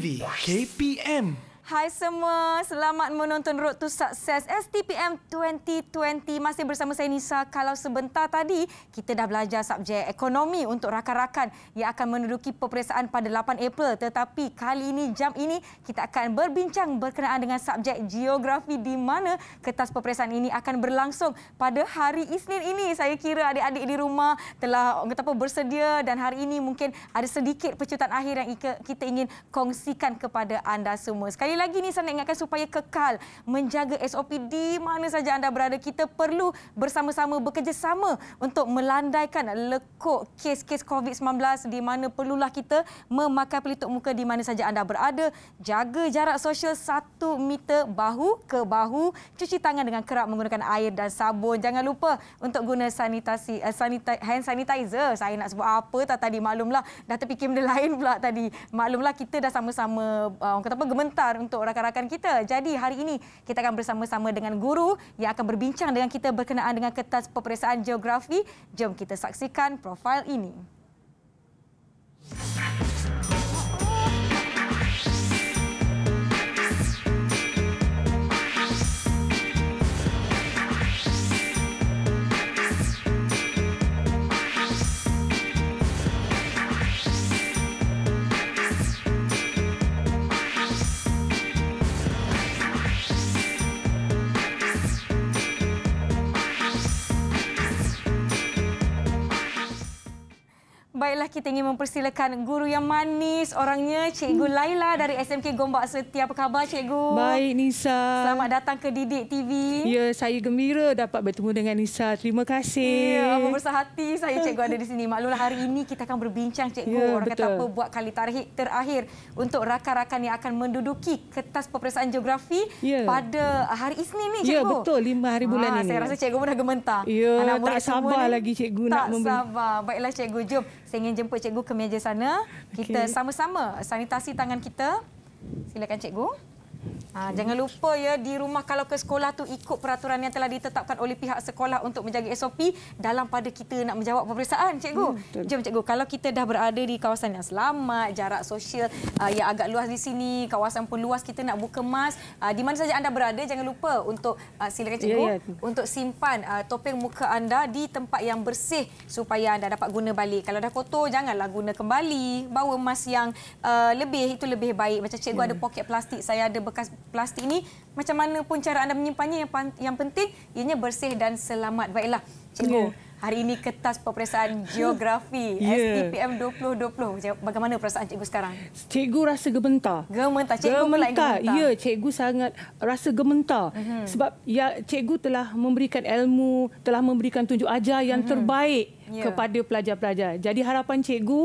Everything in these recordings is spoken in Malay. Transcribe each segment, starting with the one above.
KPM. Hai semua, selamat menonton Road to Success STPM 2020. Masih bersama saya Nisa. Kalau sebentar tadi, kita dah belajar subjek ekonomi untuk rakan-rakan yang akan menduduki peperiksaan pada 8 April. Tetapi kali ini, jam ini, kita akan berbincang berkenaan dengan subjek geografi di mana kertas peperiksaan ini akan berlangsung pada hari Isnin ini. Saya kira adik-adik di rumah telah kata apa, bersedia dan hari ini mungkin ada sedikit pecutan akhir yang kita ingin kongsikan kepada anda semua. Sekali lagi ni saya nak ingatkan supaya kekal menjaga SOP di mana saja anda berada. Kita perlu bersama-sama bekerjasama untuk melandaikan lekuk kes-kes COVID-19 di mana perlulah kita memakai pelitup muka di mana saja anda berada. Jaga jarak sosial satu meter bahu ke bahu. Cuci tangan dengan kerap menggunakan air dan sabun. Jangan lupa untuk guna sanitasi, uh, sanita- hand sanitizer. Saya nak sebut apa tak tadi. malumlah dah terfikir benda lain pula tadi. malumlah kita dah sama-sama uh, kata apa, gementar untuk untuk rakan-rakan kita. Jadi hari ini kita akan bersama-sama dengan guru yang akan berbincang dengan kita berkenaan dengan kertas peperiksaan geografi. Jom kita saksikan profil ini. baiklah kita ingin mempersilakan guru yang manis orangnya Cikgu hmm. Laila dari SMK Gombak Setia. Apa khabar Cikgu? Baik Nisa. Selamat datang ke Didik TV. Ya, saya gembira dapat bertemu dengan Nisa. Terima kasih. Ya, apa hati saya Cikgu ada di sini. Maklumlah hari ini kita akan berbincang Cikgu. Ya, Orang betul. kata apa buat kali tarikh terakhir untuk rakan-rakan yang akan menduduki kertas peperiksaan geografi ya. pada hari Isnin ni ya, Cikgu. Ya, betul. Lima hari bulan ha, ini. Saya rasa Cikgu pun dah gementar. Ya, Anak tak sabar lagi Cikgu tak nak membeli. Tak sabar. Baiklah Cikgu. Jom saya ingin jemput cikgu ke meja sana. Kita okay. sama-sama sanitasi tangan kita. Silakan cikgu. Okay. Ah, hmm. Jangan lupa ya di rumah kalau ke sekolah tu ikut peraturan yang telah ditetapkan oleh pihak sekolah untuk menjaga SOP dalam pada kita nak menjawab peperiksaan, cikgu. Hmm, Jom cikgu, kalau kita dah berada di kawasan yang selamat, jarak sosial uh, yang agak luas di sini, kawasan pun luas kita nak buka mask, uh, ah, di mana saja anda berada jangan lupa untuk uh, silakan ya, cikgu yeah, ya, yeah. untuk simpan uh, topeng muka anda di tempat yang bersih supaya anda dapat guna balik. Kalau dah kotor janganlah guna kembali. Bawa mask yang uh, lebih itu lebih baik. Macam cikgu yeah. ada hmm. poket plastik, saya ada bekas plastik ini macam mana pun cara anda menyimpannya yang yang penting ianya bersih dan selamat baiklah cikgu yeah. hari ini kertas peperiksaan geografi STPM yeah. 2020 bagaimana perasaan cikgu sekarang cikgu rasa gementar gementar cikgu gementar, gementar. ya cikgu sangat rasa gementar uh-huh. sebab ya cikgu telah memberikan ilmu telah memberikan tunjuk ajar yang uh-huh. terbaik yeah. kepada pelajar-pelajar. Jadi harapan cikgu,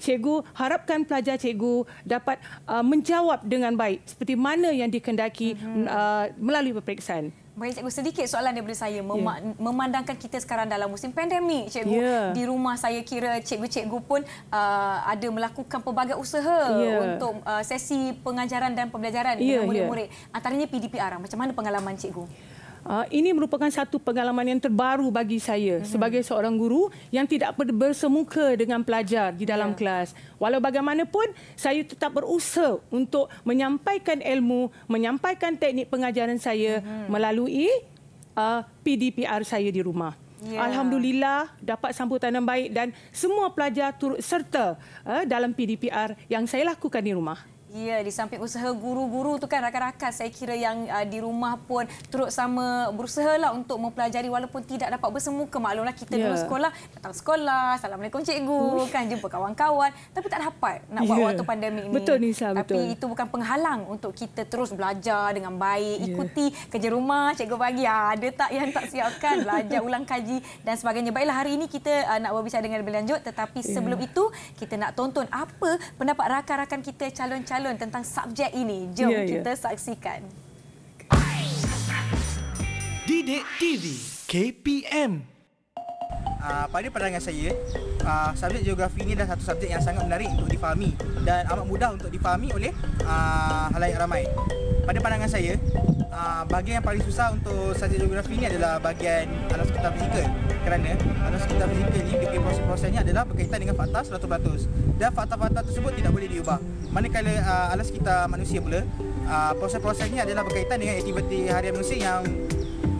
cikgu harapkan pelajar cikgu dapat uh, menjawab dengan baik seperti mana yang dikendaki mm -hmm. uh, melalui peperiksaan. Baik cikgu, sedikit soalan daripada saya. Ya. Mem yeah. Memandangkan kita sekarang dalam musim pandemik, cikgu. Yeah. Di rumah saya kira cikgu-cikgu pun uh, ada melakukan pelbagai usaha yeah. untuk uh, sesi pengajaran dan pembelajaran yeah, dengan ya. murid-murid. Yeah. Antaranya PDPR. Macam mana pengalaman cikgu? Uh, ini merupakan satu pengalaman yang terbaru bagi saya mm-hmm. sebagai seorang guru yang tidak bersemuka dengan pelajar di dalam yeah. kelas. Walau bagaimanapun, saya tetap berusaha untuk menyampaikan ilmu, menyampaikan teknik pengajaran saya mm-hmm. melalui uh, ah, PDPR saya di rumah. Yeah. Alhamdulillah dapat sambutan yang baik dan semua pelajar turut serta uh, dalam PDPR yang saya lakukan di rumah. Ya, di samping usaha guru-guru tu kan rakan-rakan saya kira yang uh, di rumah pun turut sama berusaha lah untuk mempelajari walaupun tidak dapat bersemuka. Maklumlah kita yeah. dulu ya. sekolah, datang sekolah, Assalamualaikum Cikgu, kan jumpa kawan-kawan. Tapi tak dapat nak yeah. buat ya. waktu pandemik ini Betul Nisa, Tapi betul. itu bukan penghalang untuk kita terus belajar dengan baik, ya. ikuti kerja rumah Cikgu pagi Ha, ah, ada tak yang tak siapkan, belajar ulang kaji dan sebagainya. Baiklah hari ini kita uh, nak berbicara dengan lebih lanjut. Tetapi yeah. sebelum itu, kita nak tonton apa pendapat rakan-rakan kita calon-calon Alun tentang subjek ini. Jom yeah, ya. kita saksikan. Didik TV KPM uh, pada pandangan saya uh, subjek geografi ini adalah satu subjek yang sangat menarik untuk difahami dan amat mudah untuk difahami oleh uh, halayak ramai pada pandangan saya uh, bahagian yang paling susah untuk subjek geografi ini adalah bahagian alam sekitar fizikal kerana alam sekitar fizikal ini fikir proses-prosesnya adalah berkaitan dengan fakta 100% dan fakta-fakta tersebut tidak boleh diubah manakala uh, alam sekitar manusia pula uh, proses-prosesnya adalah berkaitan dengan aktiviti harian manusia yang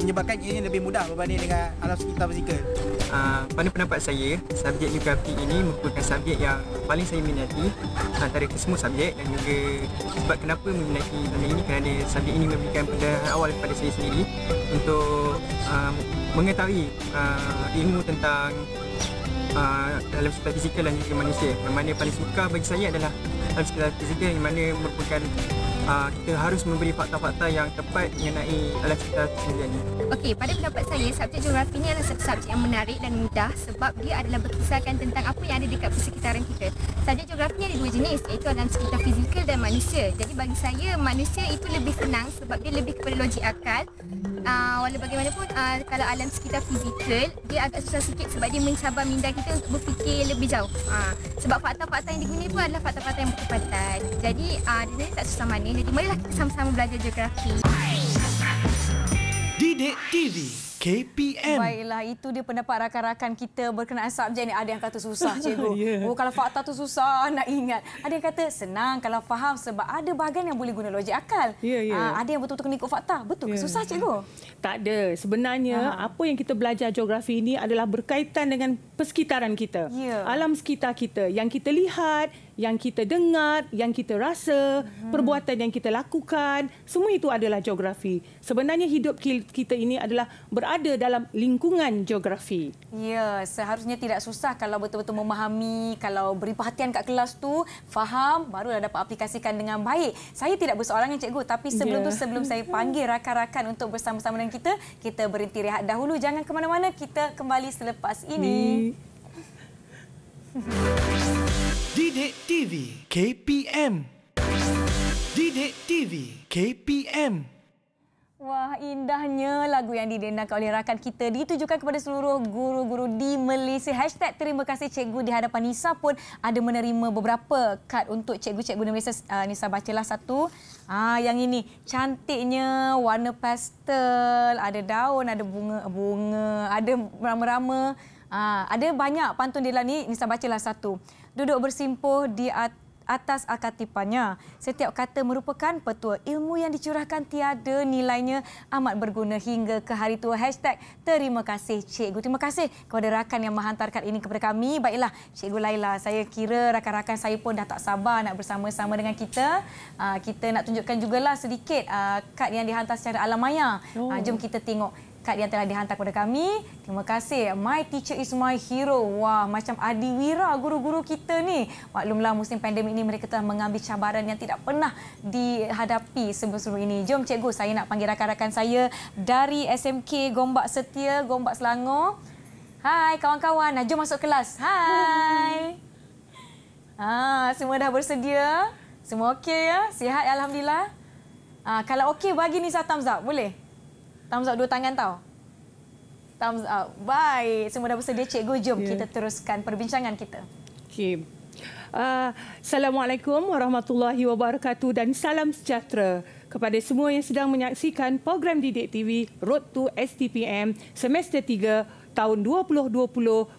menyebabkan ianya lebih mudah berbanding dengan alam sekitar fizikal. Uh, pada pendapat saya, subjek geografi ini merupakan subjek yang paling saya minati antara semua subjek dan juga sebab kenapa meminati subjek ini kerana subjek ini memberikan pendapat awal kepada saya sendiri untuk uh, mengetahui uh, ilmu tentang uh, alam sekitar fizikal dan juga manusia. Yang mana paling suka bagi saya adalah alam sekitar fizikal yang mana merupakan uh, kita harus memberi fakta-fakta yang tepat mengenai Alexander Kuzmenia ni. Okey, pada pendapat saya, subjek geografi ini adalah satu subjek yang menarik dan mudah sebab dia adalah berkisahkan tentang apa yang ada dekat persekitaran kita. Subjek geografi ni ada dua jenis iaitu dalam sekitar fizikal dan manusia. Jadi bagi saya, manusia itu lebih senang sebab dia lebih kepada logik akal uh, ah, walau bagaimanapun uh, ah, kalau alam sekitar fizikal dia agak susah sikit sebab dia mencabar minda kita untuk berfikir lebih jauh. Uh, sebab fakta-fakta yang digunakan pun adalah fakta-fakta yang berkepatan. Jadi uh, dia tak susah mana. Jadi marilah kita sama-sama belajar geografi. Didik TV. KPM. Baiklah, itu dia pendapat rakan-rakan kita berkenaan subjek ni. Ada yang kata susah, cikgu. yeah. Oh, kalau fakta tu susah nak ingat. Ada yang kata senang kalau faham sebab ada bahagian yang boleh guna logik akal. Yeah, ya, ya. yeah. Ha, ada yang betul-betul kena ikut fakta. Betul ke ya. susah, cikgu? Tak ada. Sebenarnya, Aha. apa yang kita belajar geografi ini adalah berkaitan dengan persekitaran kita. Yeah. Alam sekitar kita. Yang kita lihat, yang kita dengar, yang kita rasa, hmm. perbuatan yang kita lakukan, semua itu adalah geografi. Sebenarnya hidup kita ini adalah berada dalam lingkungan geografi. Ya, seharusnya tidak susah kalau betul-betul memahami, kalau beri perhatian kat kelas tu, faham, barulah dapat aplikasikan dengan baik. Saya tidak bersoalan yang cikgu, tapi sebelum ya. tu sebelum saya panggil rakan-rakan untuk bersama-sama dengan kita, kita berhenti rehat dahulu. Jangan ke mana-mana, kita kembali selepas ini. Di... mm Didik TV KPM Didik TV KPM Wah, indahnya lagu yang didendangkan oleh rakan kita ditujukan kepada seluruh guru-guru di Malaysia. Hashtag terima kasih cikgu di hadapan Nisa pun ada menerima beberapa kad untuk cikgu-cikgu di Malaysia. Uh, Nisa bacalah satu. Ah, yang ini cantiknya warna pastel, ada daun, ada bunga, bunga, ada rama-rama. Ah, ada banyak pantun di lah ni. Nisa bacalah satu duduk bersimpuh di at- atas akatipannya. Setiap kata merupakan petua ilmu yang dicurahkan tiada nilainya amat berguna hingga ke hari tua. Hashtag terima kasih cikgu. Terima kasih kepada rakan yang menghantarkan ini kepada kami. Baiklah, cikgu Laila. Saya kira rakan-rakan saya pun dah tak sabar nak bersama-sama dengan kita. Ah, kita nak tunjukkan jugalah sedikit ah, kad yang dihantar secara alam maya. Ah, jom oh. kita tengok kad yang telah dihantar kepada kami. Terima kasih. My teacher is my hero. Wah, macam Adi Wira guru-guru kita ni. Maklumlah musim pandemik ini mereka telah mengambil cabaran yang tidak pernah dihadapi sebelum-sebelum ini. Jom cikgu, saya nak panggil rakan-rakan saya dari SMK Gombak Setia, Gombak Selangor. Hai kawan-kawan, jom masuk kelas. Hai. Ha, semua dah bersedia? Semua okey ya? Sihat Alhamdulillah. Ha, kalau okey bagi ni satam zap, boleh? Thumbs up dua tangan tau. Thumbs up. Bye. Semua dah bersedia cikgu. Jom yeah. kita teruskan perbincangan kita. Okey. Uh, Assalamualaikum warahmatullahi wabarakatuh dan salam sejahtera kepada semua yang sedang menyaksikan program Didik TV Road to STPM semester 3 tahun 2020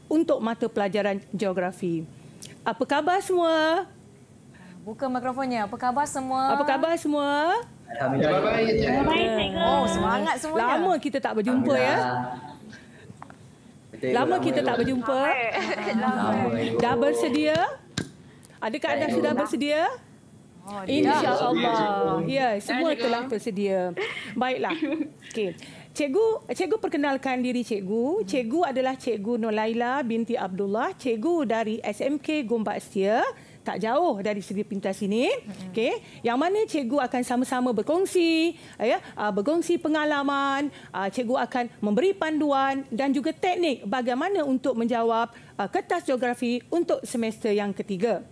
untuk mata pelajaran geografi. Apa khabar semua? Buka mikrofonnya. Apa khabar semua? Apa khabar semua? Alhamdulillah. Ya, bye bye. Ya. Oh, semangat semua. Lama kita tak berjumpa ya. Lama kita tak berjumpa. Eh. Eh. Dah bersedia? Adakah anda sudah bersedia? Oh, insya Ya, semua telah bersedia. Baiklah. Okey. Cikgu, cikgu perkenalkan diri cikgu. Cikgu adalah cikgu Nolaila binti Abdullah, cikgu dari SMK Gombak Setia tak jauh dari segi pintas ini okey yang mana cikgu akan sama-sama berkongsi ya ah, berkongsi pengalaman ah, cikgu akan memberi panduan dan juga teknik bagaimana untuk menjawab ah, kertas geografi untuk semester yang ketiga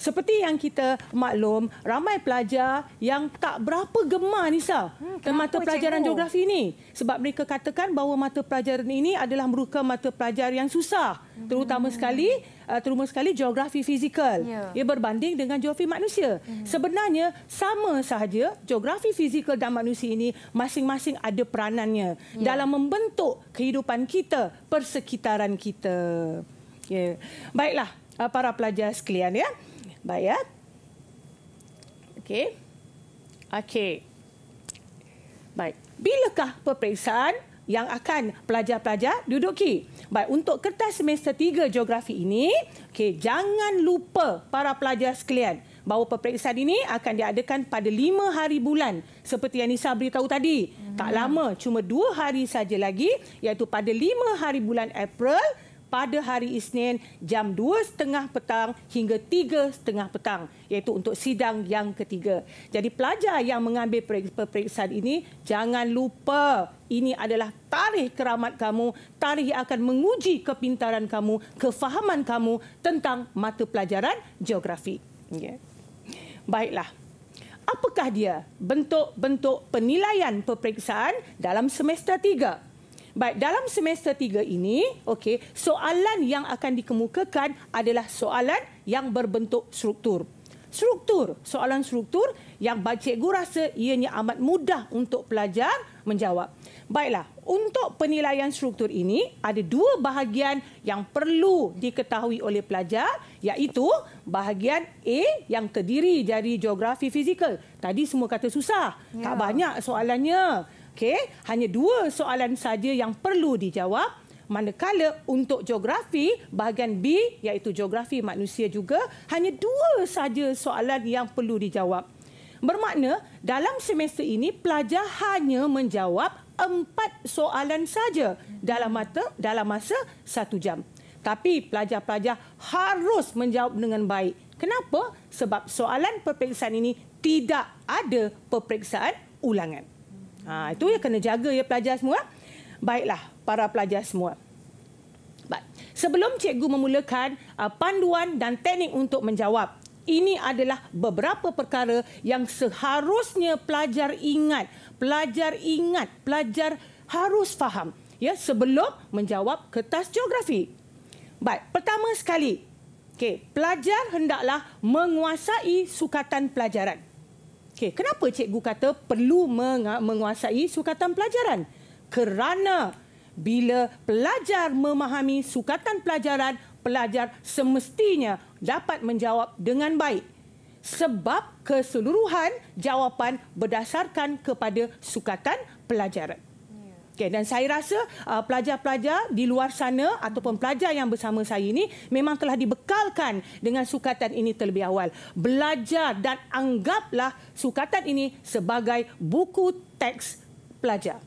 seperti yang kita maklum, ramai pelajar yang tak berapa gemar Nisa hmm, mata pelajaran cikgu? geografi ini. Sebab mereka katakan bahawa mata pelajaran ini adalah merupakan mata pelajaran yang susah. Hmm. Terutama sekali uh, terutama sekali geografi fizikal. Yeah. Ia berbanding dengan geografi manusia. Hmm. Sebenarnya sama sahaja geografi fizikal dan manusia ini masing-masing ada peranannya yeah. dalam membentuk kehidupan kita, persekitaran kita. Yeah. Baiklah uh, para pelajar sekalian ya bayar. Okey. Okey. Baik. Bilakah peperiksaan yang akan pelajar-pelajar duduki? Baik, untuk kertas semester 3 geografi ini, okey, jangan lupa para pelajar sekalian bahawa peperiksaan ini akan diadakan pada 5 hari bulan seperti yang Nisa beritahu tadi. Hmm. Tak lama, cuma 2 hari saja lagi iaitu pada 5 hari bulan April pada hari Isnin jam 2.30 petang hingga 3.30 petang iaitu untuk sidang yang ketiga. Jadi pelajar yang mengambil peperiksaan ini jangan lupa ini adalah tarikh keramat kamu, tarikh yang akan menguji kepintaran kamu, kefahaman kamu tentang mata pelajaran geografi. Yeah. Baiklah, apakah dia bentuk-bentuk penilaian peperiksaan dalam semester tiga? Baik, dalam semester tiga ini, okey, soalan yang akan dikemukakan adalah soalan yang berbentuk struktur. Struktur, soalan struktur yang cikgu rasa ianya amat mudah untuk pelajar menjawab. Baiklah, untuk penilaian struktur ini ada dua bahagian yang perlu diketahui oleh pelajar iaitu bahagian A yang terdiri dari geografi fizikal. Tadi semua kata susah, ya. tak banyak soalannya. Okey, hanya dua soalan saja yang perlu dijawab. Manakala untuk geografi bahagian B iaitu geografi manusia juga hanya dua saja soalan yang perlu dijawab. Bermakna dalam semester ini pelajar hanya menjawab empat soalan saja dalam mata dalam masa satu jam. Tapi pelajar-pelajar harus menjawab dengan baik. Kenapa? Sebab soalan peperiksaan ini tidak ada peperiksaan ulangan. Ha, itu yang kena jaga ya pelajar semua. Baiklah, para pelajar semua. Baik. sebelum cikgu memulakan uh, panduan dan teknik untuk menjawab, ini adalah beberapa perkara yang seharusnya pelajar ingat. Pelajar ingat, pelajar harus faham ya sebelum menjawab kertas geografi. Baik, pertama sekali, okay, pelajar hendaklah menguasai sukatan pelajaran. Okay, kenapa cikgu kata perlu menguasai sukatan pelajaran? Kerana bila pelajar memahami sukatan pelajaran, pelajar semestinya dapat menjawab dengan baik. Sebab keseluruhan jawapan berdasarkan kepada sukatan pelajaran. Okay, dan saya rasa uh, pelajar-pelajar uh, di luar sana ataupun pelajar yang bersama saya ini memang telah dibekalkan dengan sukatan ini terlebih awal. Belajar dan anggaplah sukatan ini sebagai buku teks pelajar.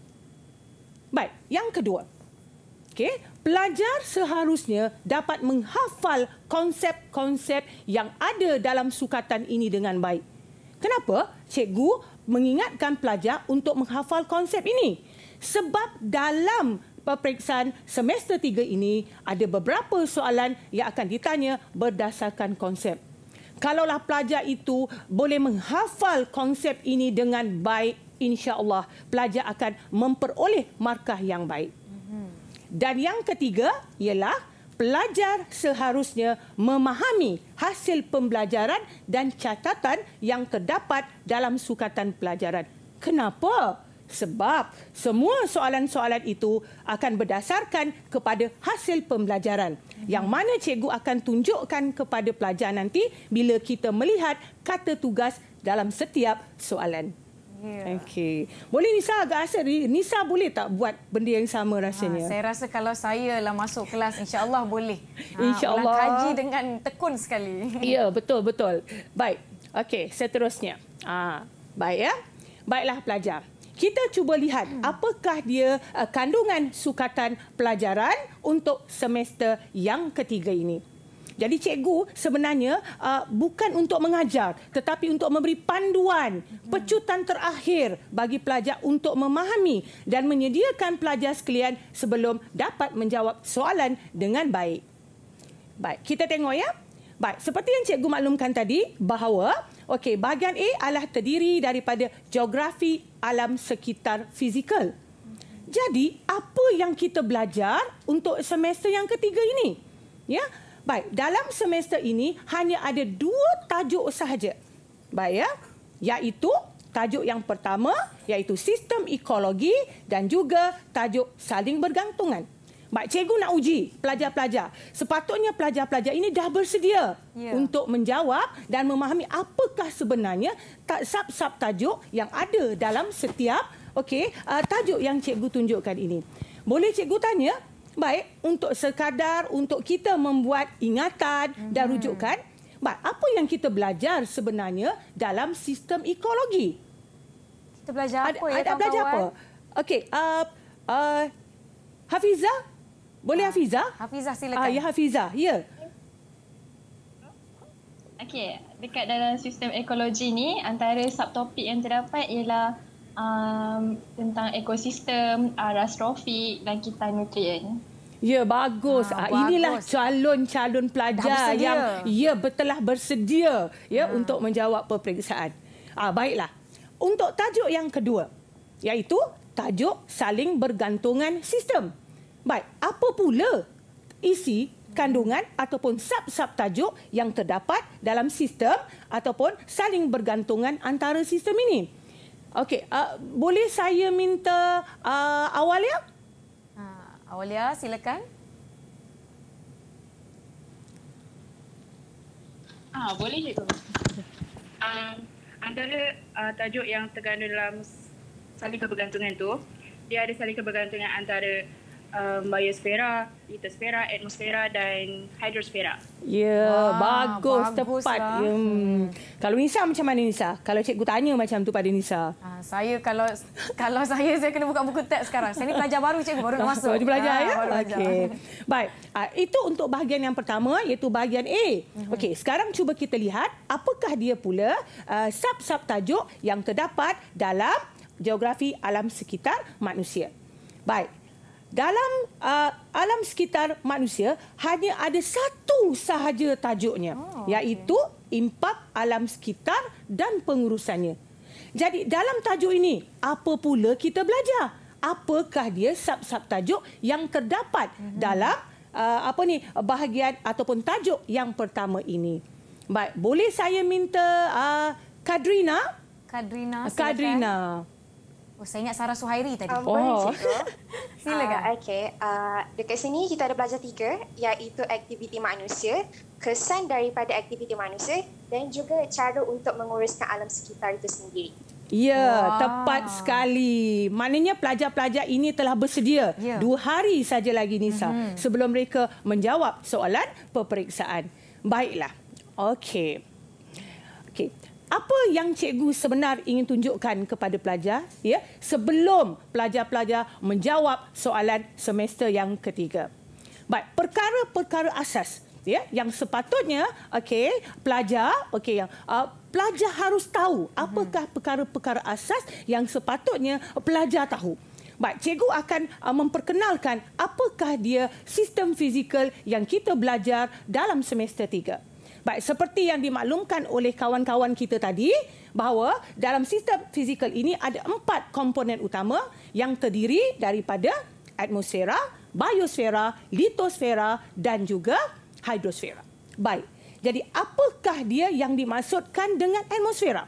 Baik, yang kedua. Okay, pelajar seharusnya dapat menghafal konsep-konsep yang ada dalam sukatan ini dengan baik. Kenapa cikgu mengingatkan pelajar untuk menghafal konsep ini? sebab dalam peperiksaan semester tiga ini ada beberapa soalan yang akan ditanya berdasarkan konsep. Kalaulah pelajar itu boleh menghafal konsep ini dengan baik, insya-Allah pelajar akan memperoleh markah yang baik. Mhm. Dan yang ketiga ialah pelajar seharusnya memahami hasil pembelajaran dan catatan yang terdapat dalam sukatan pelajaran. Kenapa? sebab semua soalan-soalan itu akan berdasarkan kepada hasil pembelajaran yang mana cikgu akan tunjukkan kepada pelajar nanti bila kita melihat kata tugas dalam setiap soalan. Yeah. Okey. Boleh Nisa agak asal Nisa boleh tak buat benda yang sama rasanya? Ha, saya rasa kalau saya lah masuk kelas insya-Allah boleh. Ha, Insya-Allah. Ulang kaji dengan tekun sekali. Ya, yeah, betul betul. Baik. Okey, seterusnya. Ah, ha, baik ya. Baiklah pelajar kita cuba lihat hmm. apakah dia uh, kandungan sukatan pelajaran untuk semester yang ketiga ini. Jadi cikgu sebenarnya uh, bukan untuk mengajar tetapi untuk memberi panduan hmm. pecutan terakhir bagi pelajar untuk memahami dan menyediakan pelajar sekalian sebelum dapat menjawab soalan dengan baik. Baik, kita tengok ya. Baik, seperti yang cikgu maklumkan tadi bahawa okey bahagian A adalah terdiri daripada geografi alam sekitar fizikal. Jadi, apa yang kita belajar untuk semester yang ketiga ini? Ya. Baik, dalam semester ini hanya ada dua tajuk sahaja. Baik ya, iaitu tajuk yang pertama iaitu sistem ekologi dan juga tajuk saling bergantungan. Baik, cikgu nak uji pelajar-pelajar. Sepatutnya pelajar-pelajar ini dah bersedia ya. untuk menjawab dan memahami apakah sebenarnya sub-sub tajuk yang ada dalam setiap okey, uh, tajuk yang cikgu tunjukkan ini. Boleh cikgu tanya? Baik, untuk sekadar untuk kita membuat ingatan mm -hmm. dan mhm. rujukan. Baik, apa yang kita belajar sebenarnya dalam sistem ekologi? Kita belajar apa ya, ada, ya, kawan-kawan? belajar apa? Okey, uh, uh, Hafizah, boleh Hafiza? Ah. Hafiza silakan. Ah, ya Hafiza. Ya. Okey, dekat dalam sistem ekologi ni antara subtopik yang terdapat ialah um, tentang ekosistem, aras ah, trofik dan kita nutrien. Ya, bagus. Ha, Inilah calon-calon pelajar yang ya betullah bersedia ya ha. untuk menjawab peperiksaan. Ah, baiklah. Untuk tajuk yang kedua, iaitu tajuk saling bergantungan sistem. Baik, apa pula isi kandungan ataupun sub-sub tajuk yang terdapat dalam sistem ataupun saling bergantungan antara sistem ini? Okey, uh, boleh saya minta uh, Awalia? Ha, Awalia, silakan. Ah, boleh cikgu. Uh, um, antara uh, tajuk yang terkandung dalam saling kebergantungan tu, dia ada saling kebergantungan antara um, biosfera, litosfera, atmosfera dan hidrosfera. Ya, yeah, bagus, bagus tepat. Lah. Hmm. Kalau Nisa macam mana Nisa? Kalau cikgu tanya macam tu pada Nisa. Uh, saya kalau kalau saya saya kena buka buku teks sekarang. Saya ni pelajar baru cikgu baru nak masuk. Baru belajar ah, ya. Okey. Baik. Uh, itu untuk bahagian yang pertama iaitu bahagian A. Mhm. Okey, sekarang cuba kita lihat apakah dia pula uh, sub-sub tajuk yang terdapat dalam geografi alam sekitar manusia. Baik, dalam uh, alam sekitar manusia hanya ada satu sahaja tajuknya oh, iaitu okay. impak alam sekitar dan pengurusannya. Jadi dalam tajuk ini apa pula kita belajar? Apakah dia sub-sub tajuk yang terdapat mm-hmm. dalam uh, apa ni bahagian ataupun tajuk yang pertama ini? Baik, boleh saya minta uh, Kadrina? Kadrina. Silakan. Kadrina. Oh, saya ingat Sarah Suhairi tadi. Um, oh. Sila kak. Uh, okay. Uh, dekat sini kita ada pelajar tiga iaitu aktiviti manusia, kesan daripada aktiviti manusia dan juga cara untuk menguruskan alam sekitar itu sendiri. Ya, wow. tepat sekali. Maknanya pelajar-pelajar ini telah bersedia yeah. dua hari saja lagi Nisa mm-hmm. sebelum mereka menjawab soalan peperiksaan. Baiklah. Okey apa yang cikgu sebenar ingin tunjukkan kepada pelajar ya sebelum pelajar-pelajar menjawab soalan semester yang ketiga. Baik, perkara-perkara asas ya yang sepatutnya okey pelajar okey yang uh, pelajar harus tahu apakah perkara-perkara asas yang sepatutnya pelajar tahu. Baik, cikgu akan uh, memperkenalkan apakah dia sistem fizikal yang kita belajar dalam semester tiga. Baik, seperti yang dimaklumkan oleh kawan-kawan kita tadi bahawa dalam sistem fizikal ini ada empat komponen utama yang terdiri daripada atmosfera, biosfera, litosfera dan juga hidrosfera. Baik, jadi apakah dia yang dimaksudkan dengan atmosfera?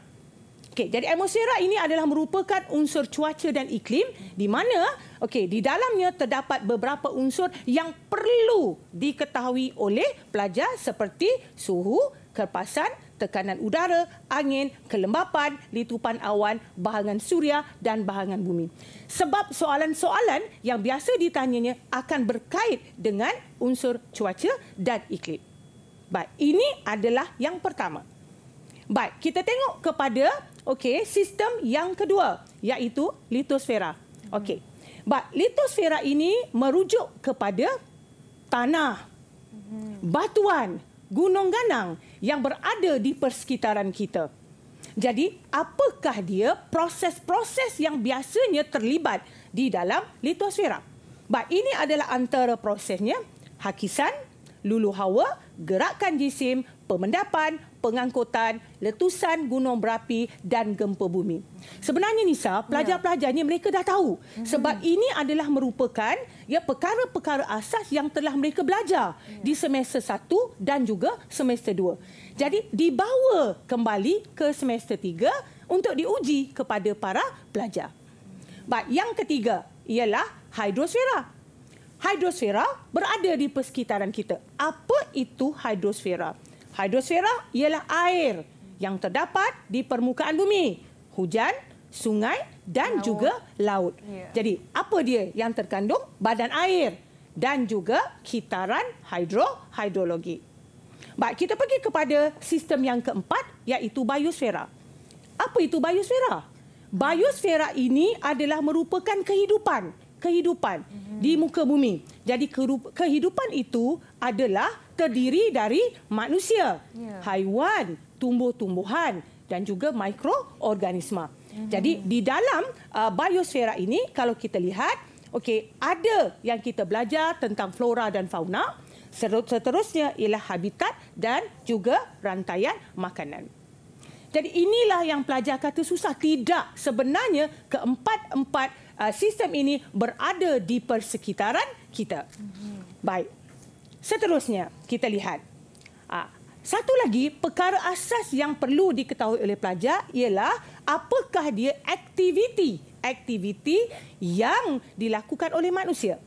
Okey, jadi atmosfera ini adalah merupakan unsur cuaca dan iklim di mana okey, di dalamnya terdapat beberapa unsur yang perlu diketahui oleh pelajar seperti suhu, kelepasan, tekanan udara, angin, kelembapan, litupan awan, bahangan suria dan bahangan bumi. Sebab soalan-soalan yang biasa ditanyanya akan berkait dengan unsur cuaca dan iklim. Baik, ini adalah yang pertama. Baik, kita tengok kepada okey sistem yang kedua iaitu litosfera. Okey. Baik, litosfera ini merujuk kepada tanah. Batuan, gunung ganang yang berada di persekitaran kita. Jadi, apakah dia proses-proses yang biasanya terlibat di dalam litosfera? Baik, ini adalah antara prosesnya. Hakisan, lulu hawa, gerakan jisim, pemendapan, pengangkutan, letusan gunung berapi dan gempa bumi. Sebenarnya Nisa, pelajar-pelajar ini mereka dah tahu sebab hmm. ini adalah merupakan ya perkara-perkara asas yang telah mereka belajar di semester satu dan juga semester dua. Jadi dibawa kembali ke semester tiga untuk diuji kepada para pelajar. Baik, yang ketiga ialah hidrosfera. Hidrosfera berada di persekitaran kita. Apa itu hidrosfera? Hidrosfera ialah air yang terdapat di permukaan bumi. Hujan, sungai dan laut. juga laut. Yeah. Jadi apa dia yang terkandung? Badan air dan juga kitaran hidro hidrologi. Baik, kita pergi kepada sistem yang keempat iaitu biosfera. Apa itu biosfera? Biosfera ini adalah merupakan kehidupan kehidupan mm -hmm. di muka bumi. Jadi kehidupan itu adalah terdiri dari manusia, yeah. haiwan, tumbuh-tumbuhan dan juga mikroorganisma. Mm -hmm. Jadi di dalam uh, biosfera ini kalau kita lihat, okey, ada yang kita belajar tentang flora dan fauna, seterusnya ialah habitat dan juga rantaian makanan. Jadi inilah yang pelajar kata susah. Tidak. Sebenarnya keempat-empat uh, sistem ini berada di persekitaran kita. Baik. Seterusnya, kita lihat. Uh, satu lagi perkara asas yang perlu diketahui oleh pelajar ialah apakah dia aktiviti aktiviti yang dilakukan oleh manusia.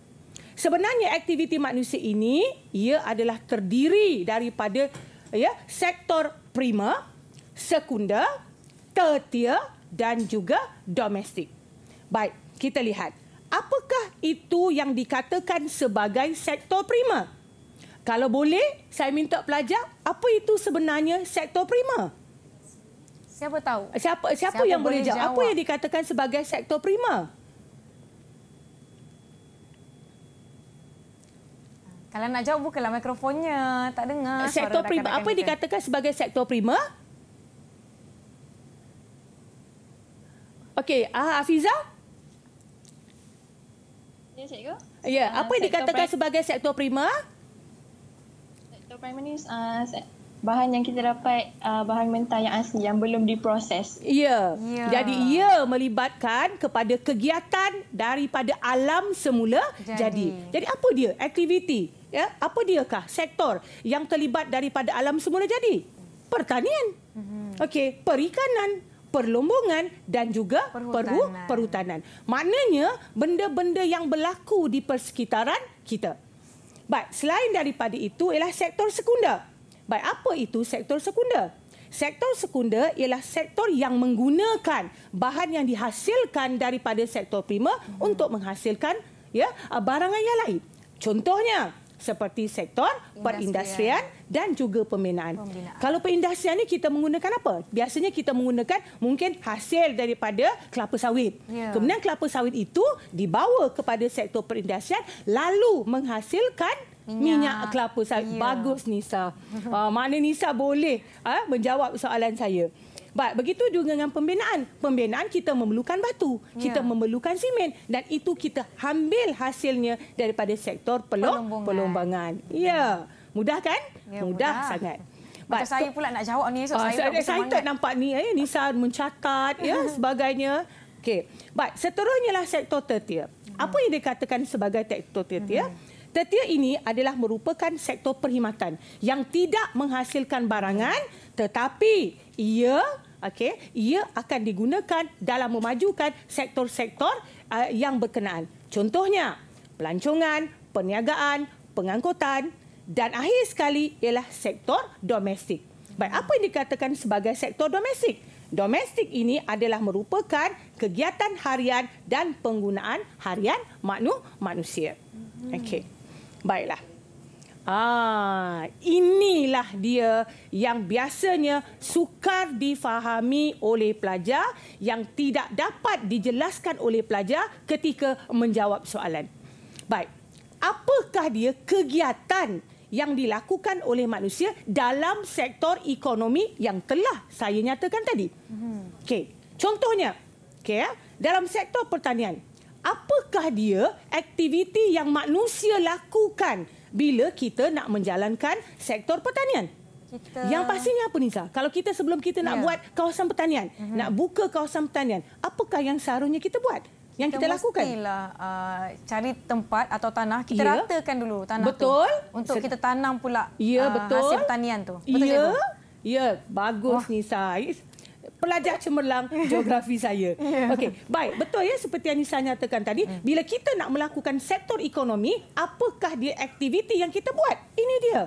Sebenarnya aktiviti manusia ini ia adalah terdiri daripada ya sektor prima, sekunder, tertia dan juga domestik. Baik, kita lihat. Apakah itu yang dikatakan sebagai sektor prima? Kalau boleh, saya minta pelajar apa itu sebenarnya sektor prima? Siapa tahu? Siapa siapa, siapa yang boleh jawab? Apa yang dikatakan sebagai sektor prima? Kalau nak jawab bukalah mikrofonnya, tak dengar. Sektor prima, dah apa yang dikatakan sebagai sektor prima? Okey, ah, Afiza? ya yeah. apa yang dikatakan sebagai sektor prima? Sektor prima ni uh, bahan yang kita dapat uh, bahan mentah yang asli yang belum diproses. Ya. Yeah. Yeah. Jadi ia melibatkan kepada kegiatan daripada alam semula jadi. Jadi, jadi apa dia? Aktiviti. Ya, yeah. apa dia kah? Sektor yang terlibat daripada alam semula jadi. Pertanian. mm Okey, perikanan perlombongan dan juga perhutanan. Perhu, perhutanan. Maknanya benda-benda yang berlaku di persekitaran kita. Baik, selain daripada itu ialah sektor sekunder. Baik, apa itu sektor sekunder? Sektor sekunder ialah sektor yang menggunakan bahan yang dihasilkan daripada sektor prima hmm. untuk menghasilkan ya barangan yang lain. Contohnya, seperti sektor industrian. perindustrian dan juga pembinaan. pembinaan. Kalau perindustrian ni kita menggunakan apa? Biasanya kita menggunakan mungkin hasil daripada kelapa sawit. Ya. Kemudian kelapa sawit itu dibawa kepada sektor perindustrian lalu menghasilkan Minyak. minyak kelapa sawit. Ya. Bagus Nisa. Uh, ah, mana Nisa boleh uh, menjawab soalan saya. But begitu juga dengan pembinaan. Pembinaan kita memerlukan batu. Kita yeah. memerlukan simen. Dan itu kita ambil hasilnya daripada sektor pelong, pelombongan. pelombongan. Ya. Yeah. Mudah kan? Yeah, mudah, mudah sangat. Macam saya pula nak jawab ni. So uh, saya excited semangat. nampak ni. Eh, Nisa mencatat ya yeah, sebagainya. Okay. But seterusnya lah sektor tertia. Hmm. Apa yang dikatakan sebagai sektor tertia? Mm Tertia ini adalah merupakan sektor perkhidmatan yang tidak menghasilkan barangan tetapi ia Okay, ia akan digunakan dalam memajukan sektor-sektor uh, yang berkenaan contohnya pelancongan perniagaan pengangkutan dan akhir sekali ialah sektor domestik baik apa yang dikatakan sebagai sektor domestik domestik ini adalah merupakan kegiatan harian dan penggunaan harian maknu manusia okey baiklah Ah, inilah dia yang biasanya sukar difahami oleh pelajar yang tidak dapat dijelaskan oleh pelajar ketika menjawab soalan. Baik. Apakah dia kegiatan yang dilakukan oleh manusia dalam sektor ekonomi yang telah saya nyatakan tadi? Hmm. Okey. Contohnya, okey, ya, dalam sektor pertanian, apakah dia aktiviti yang manusia lakukan? bila kita nak menjalankan sektor pertanian. Kita... Yang pastinya apa Nisa? Kalau kita sebelum kita nak ya. buat kawasan pertanian, uh-huh. nak buka kawasan pertanian, apakah yang seharusnya kita buat? Yang kita, kita lakukan ialah uh, cari tempat atau tanah kita ya. ratakan dulu tanah betul. tu untuk kita tanam pula ya, uh, hasil pertanian tu. Betul. Ya, ya bagus oh. Nisa pelajar cemerlang geografi saya. Ya. Okey, baik. Betul ya seperti yang Nisa nyatakan tadi, hmm. bila kita nak melakukan sektor ekonomi, apakah dia aktiviti yang kita buat? Ini dia.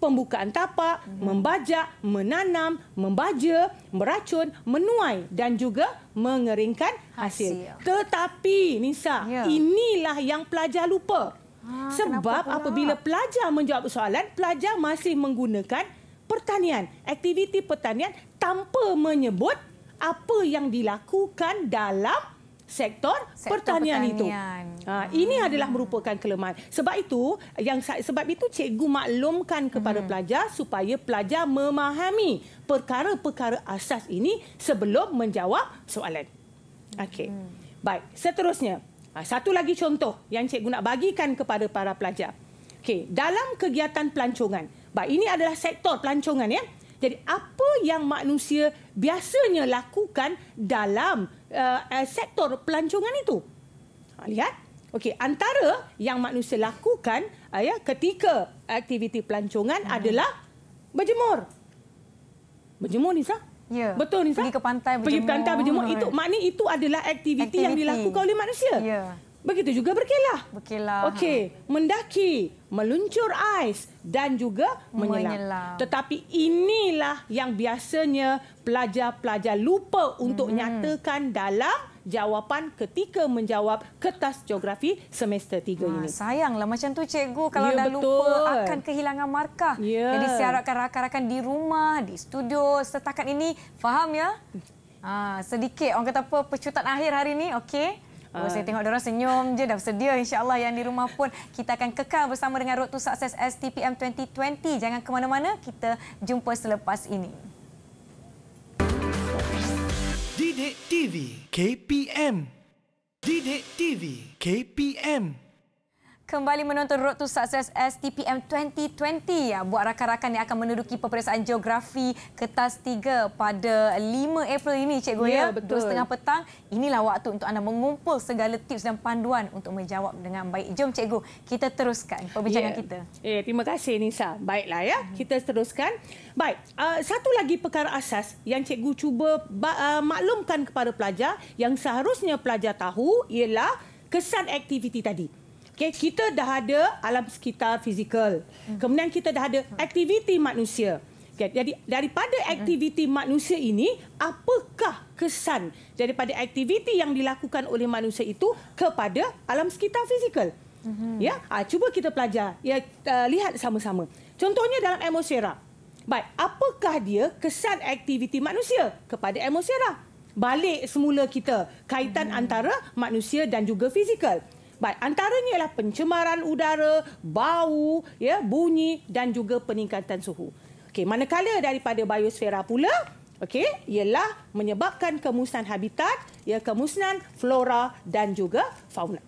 Pembukaan tapak, hmm. membajak, menanam, membaja, meracun, menuai dan juga mengeringkan hasil. hasil. Tetapi Nisa, ya. inilah yang pelajar lupa. Ha, Sebab apabila pelajar menjawab soalan, pelajar masih menggunakan pertanian, aktiviti pertanian tanpa menyebut apa yang dilakukan dalam sektor, sektor pertanian, pertanian itu. Ha, ini hmm. adalah merupakan kelemahan. Sebab itu, yang sebab itu cikgu maklumkan kepada hmm. pelajar supaya pelajar memahami perkara-perkara asas ini sebelum menjawab soalan. Okey. Hmm. Baik, seterusnya. Ha, satu lagi contoh yang cikgu nak bagikan kepada para pelajar. Okey, dalam kegiatan pelancongan. Baik, ini adalah sektor pelancongan ya. Jadi apa yang manusia biasanya lakukan dalam uh, uh, sektor pelancongan itu? Ha, lihat. Okey, antara yang manusia lakukan uh, ya ketika aktiviti pelancongan hmm. adalah berjemur. Berjemur Nisa? Ya. Betul Nisa. Pergi ke pantai berjemur. Pergi ke pantai berjemur itu maknanya itu adalah aktiviti, aktiviti. yang dilakukan oleh manusia. Ya. Begitu juga berkelah. Berkelah. Okey, mendaki, meluncur ais dan juga menyelam. menyelam. Tetapi inilah yang biasanya pelajar-pelajar lupa untuk hmm. nyatakan dalam jawapan ketika menjawab kertas geografi semester 3 ah, ini. Sayanglah macam tu cikgu kalau ya, dah betul. lupa akan kehilangan markah. Ya. Jadi saya harapkan rakan-rakan di rumah, di studio setakat ini faham ya? Ha, sedikit orang kata apa pecutan akhir hari ini, okey? Uh, saya tengok orang senyum je dah bersedia insyaallah yang di rumah pun kita akan kekal bersama dengan Road to Success STPM 2020. Jangan ke mana-mana, kita jumpa selepas ini. Didik TV KPM Didik TV KPM kembali menonton Road to Success STPM 2020. Ya, buat rakan-rakan yang akan menduduki peperiksaan geografi kertas 3 pada 5 April ini, Cikgu. Ya, ya? betul. Dua setengah petang, inilah waktu untuk anda mengumpul segala tips dan panduan untuk menjawab dengan baik. Jom, Cikgu, kita teruskan perbincangan ya. kita. Ya, terima kasih, Nisa. Baiklah, ya. Hmm. kita teruskan. Baik, uh, satu lagi perkara asas yang Cikgu cuba uh, maklumkan kepada pelajar yang seharusnya pelajar tahu ialah kesan aktiviti tadi. Okay, kita dah ada alam sekitar fizikal. Kemudian kita dah ada aktiviti manusia. Okay, jadi daripada aktiviti manusia ini, apakah kesan daripada aktiviti yang dilakukan oleh manusia itu kepada alam sekitar fizikal? Mhm. Ya, ha, cuba kita pelajar. Ya, uh, lihat sama-sama. Contohnya dalam atmosfera. Baik, apakah dia kesan aktiviti manusia kepada atmosfera? Balik semula kita kaitan hmm. antara manusia dan juga fizikal. Baik antaranya ialah pencemaran udara, bau, ya, bunyi dan juga peningkatan suhu. Okey, manakala daripada biosfera pula, okey, ialah menyebabkan kemusnahan habitat, ya, kemusnahan flora dan juga fauna.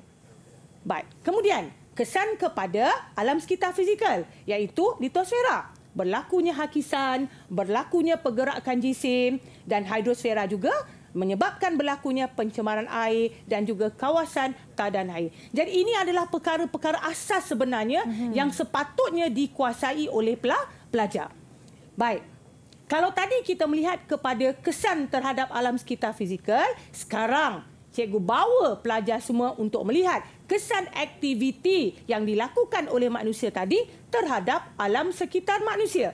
Baik, kemudian kesan kepada alam sekitar fizikal iaitu litosfera. Berlakunya hakisan, berlakunya pergerakan jisim dan hidrosfera juga menyebabkan berlakunya pencemaran air dan juga kawasan keadaan air. Jadi ini adalah perkara-perkara asas sebenarnya mm-hmm. yang sepatutnya dikuasai oleh pelajar. Baik. Kalau tadi kita melihat kepada kesan terhadap alam sekitar fizikal, sekarang cikgu bawa pelajar semua untuk melihat kesan aktiviti yang dilakukan oleh manusia tadi terhadap alam sekitar manusia.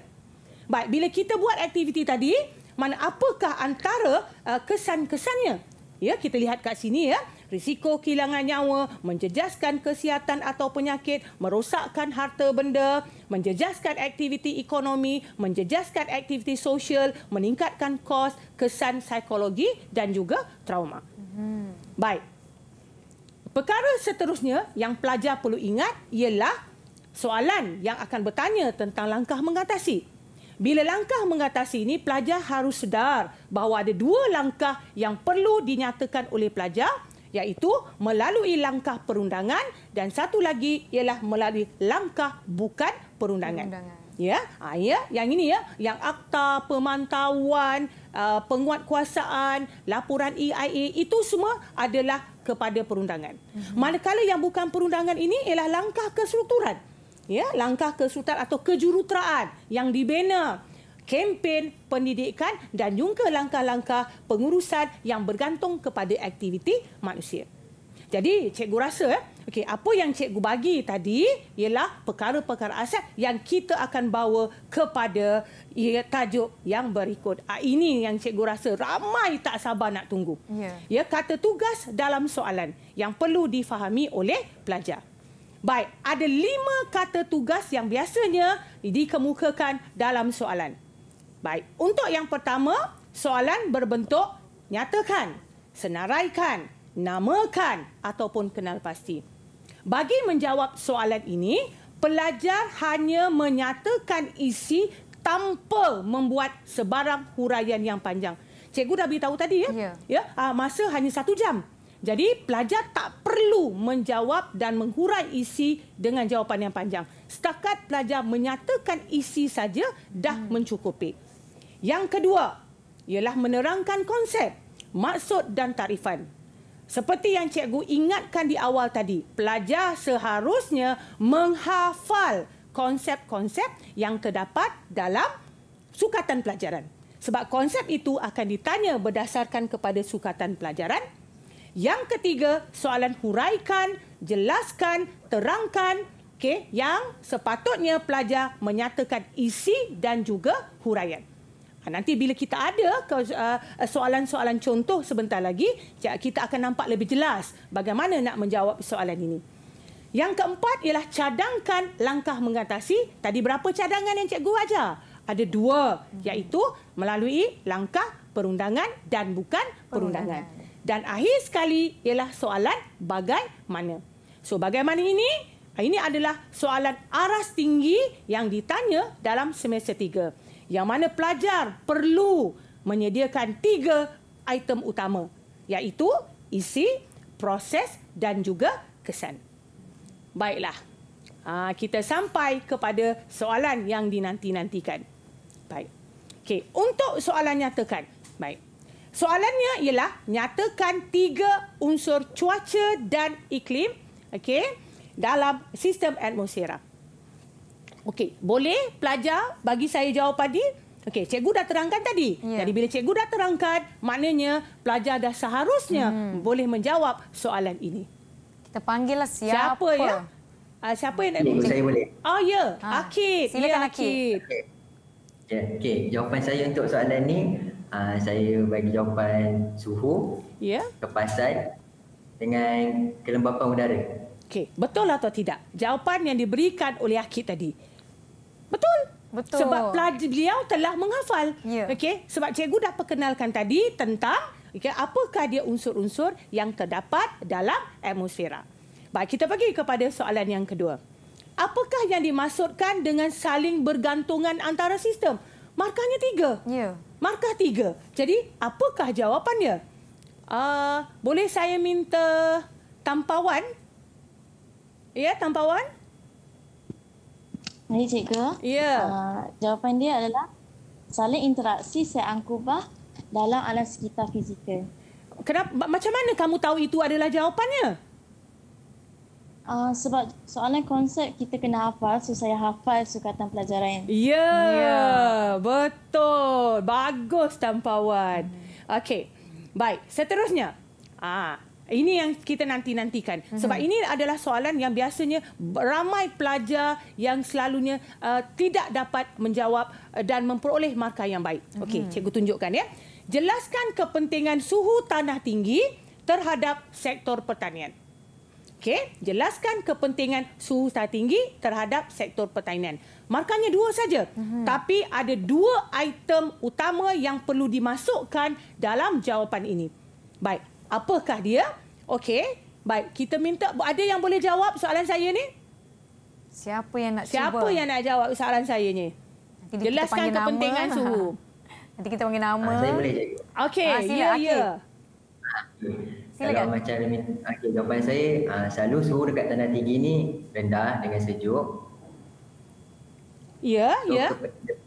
Baik, bila kita buat aktiviti tadi, mana apakah antara uh, kesan-kesannya. Ya, kita lihat kat sini ya. Risiko kehilangan nyawa, menjejaskan kesihatan atau penyakit, merosakkan harta benda, menjejaskan aktiviti ekonomi, menjejaskan aktiviti sosial, meningkatkan kos, kesan psikologi dan juga trauma. Hmm. Baik. Perkara seterusnya yang pelajar perlu ingat ialah soalan yang akan bertanya tentang langkah mengatasi. Bila langkah mengatasi ini, pelajar harus sedar bahawa ada dua langkah yang perlu dinyatakan oleh pelajar iaitu melalui langkah perundangan dan satu lagi ialah melalui langkah bukan perundangan. perundangan. Ya, ha, ya, yang ini ya, yang akta pemantauan, uh, penguatkuasaan, laporan EIA itu semua adalah kepada perundangan. Mhm. Manakala yang bukan perundangan ini ialah langkah kestrukturan ya langkah kesultan atau kejuruteraan yang dibina kempen pendidikan dan juga langkah-langkah pengurusan yang bergantung kepada aktiviti manusia. Jadi cikgu rasa eh, okey apa yang cikgu bagi tadi ialah perkara-perkara asas yang kita akan bawa kepada ia tajuk yang berikut. Ah ini yang cikgu rasa ramai tak sabar nak tunggu. Ya. ya kata tugas dalam soalan yang perlu difahami oleh pelajar. Baik, ada lima kata tugas yang biasanya dikemukakan dalam soalan. Baik, untuk yang pertama, soalan berbentuk nyatakan, senaraikan, namakan ataupun kenal pasti. Bagi menjawab soalan ini, pelajar hanya menyatakan isi tanpa membuat sebarang huraian yang panjang. Cikgu dah beritahu tadi ya. Ya, ya? Ah, masa hanya satu jam. Jadi pelajar tak perlu menjawab dan menghurai isi dengan jawapan yang panjang. Setakat pelajar menyatakan isi saja dah hmm. mencukupi. Yang kedua ialah menerangkan konsep, maksud dan tarifan. Seperti yang cikgu ingatkan di awal tadi, pelajar seharusnya menghafal konsep-konsep yang terdapat dalam sukatan pelajaran. Sebab konsep itu akan ditanya berdasarkan kepada sukatan pelajaran yang ketiga, soalan huraikan, jelaskan, terangkan. Okay, yang sepatutnya pelajar menyatakan isi dan juga huraian. Ha, nanti bila kita ada uh, soalan-soalan contoh sebentar lagi, kita akan nampak lebih jelas bagaimana nak menjawab soalan ini. Yang keempat ialah cadangkan langkah mengatasi. Tadi berapa cadangan yang cikgu ajar? Ada dua, iaitu melalui langkah perundangan dan bukan perundangan. perundangan dan akhir sekali ialah soalan bagaimana. So bagaimana ini? Ah, ini adalah soalan aras tinggi yang ditanya dalam semester tiga. Yang mana pelajar perlu menyediakan tiga item utama iaitu isi, proses dan juga kesan. Baiklah. Ah, kita sampai kepada soalan yang dinanti-nantikan. Baik. Okay, untuk soalan nyatakan, Soalannya ialah nyatakan tiga unsur cuaca dan iklim okay, dalam sistem atmosfera. Okey, boleh pelajar bagi saya jawapan di. Okey, cikgu dah terangkan tadi. Ya. Jadi bila cikgu dah terangkan, maknanya pelajar dah seharusnya hmm. boleh menjawab soalan ini. Kita panggillah siapa. Siapa ya? Uh, siapa yang nak? Saya boleh. Oh ya, ha. Akid. Silakan ya, Akid. Akid. Okay. Yeah. Okay, jawapan saya untuk soalan ni uh, saya bagi jawapan suhu, yeah. kepasan dengan kelembapan udara. Okay, betul atau tidak? Jawapan yang diberikan oleh Akid tadi. Betul. Betul. Sebab pelajar beliau telah menghafal. Yeah. Okay, sebab cikgu dah perkenalkan tadi tentang okay, apakah dia unsur-unsur yang terdapat dalam atmosfera. Baik, kita pergi kepada soalan yang kedua apakah yang dimaksudkan dengan saling bergantungan antara sistem? Markahnya tiga. Ya. Markah tiga. Jadi, apakah jawapannya? Uh, boleh saya minta tampawan? Ya, tampawan? Ini cikgu. Ya. Uh, jawapan dia adalah saling interaksi seangkubah dalam alam sekitar fizikal. Kenapa? Macam mana kamu tahu itu adalah jawapannya? Uh, sebab soalan konsep kita kena hafal so saya hafal sukatan pelajaran. Ya. Yeah, yeah. Betul. Bagus tampawan. Hmm. Okey. Baik, seterusnya. Ah ini yang kita nanti-nantikan. Hmm. Sebab ini adalah soalan yang biasanya ramai pelajar yang selalunya uh, tidak dapat menjawab ah, dan memperoleh markah yang baik. Uh-huh. Okey, hmm. cikgu tunjukkan ya. Jelaskan kepentingan suhu tanah tinggi terhadap sektor pertanian. Okay, jelaskan kepentingan suhu tak tinggi terhadap sektor pertanian. Markahnya dua saja. Mm-hmm. Tapi ada dua item utama yang perlu dimasukkan dalam jawapan ini. Baik, apakah dia? Okey, baik. Kita minta, ada yang boleh jawab soalan saya ni? Siapa yang nak Siapa cuba? Siapa yang nak jawab soalan saya ni? jelaskan kepentingan nama. suhu. Nanti kita panggil nama. Ha, Okey, ah, ya, ya. Silakan. Kalau macam remit akhir okay, jawapan saya, uh, selalu suhu dekat tanah tinggi ni rendah dengan sejuk. Ya, yeah, so, ya.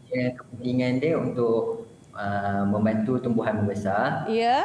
Yeah. Kepentingan dia untuk uh, membantu tumbuhan membesar. Ya. Yeah.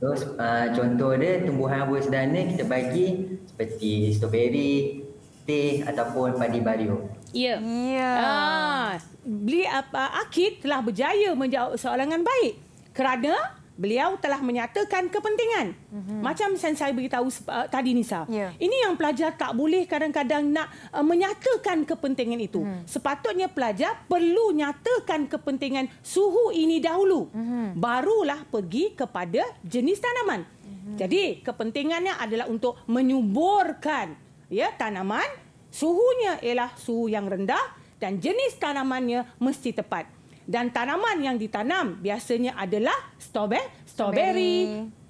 Terus uh, contoh dia tumbuhan buah sedana kita bagi seperti strawberry, teh ataupun padi bario. Ya. Yeah. Yeah. Ah, beli apa? Akid telah berjaya menjawab soalan dengan baik. Kerana beliau telah menyatakan kepentingan. Mm-hmm. Macam yang saya beritahu uh, tadi Nisa. Yeah. Ini yang pelajar tak boleh kadang-kadang nak uh, menyatakan kepentingan itu. Mm-hmm. Sepatutnya pelajar perlu nyatakan kepentingan suhu ini dahulu. Mm-hmm. Barulah pergi kepada jenis tanaman. Mm-hmm. Jadi kepentingannya adalah untuk menyuburkan ya tanaman. Suhunya ialah suhu yang rendah dan jenis tanamannya mesti tepat dan tanaman yang ditanam biasanya adalah strawberry, strawberry.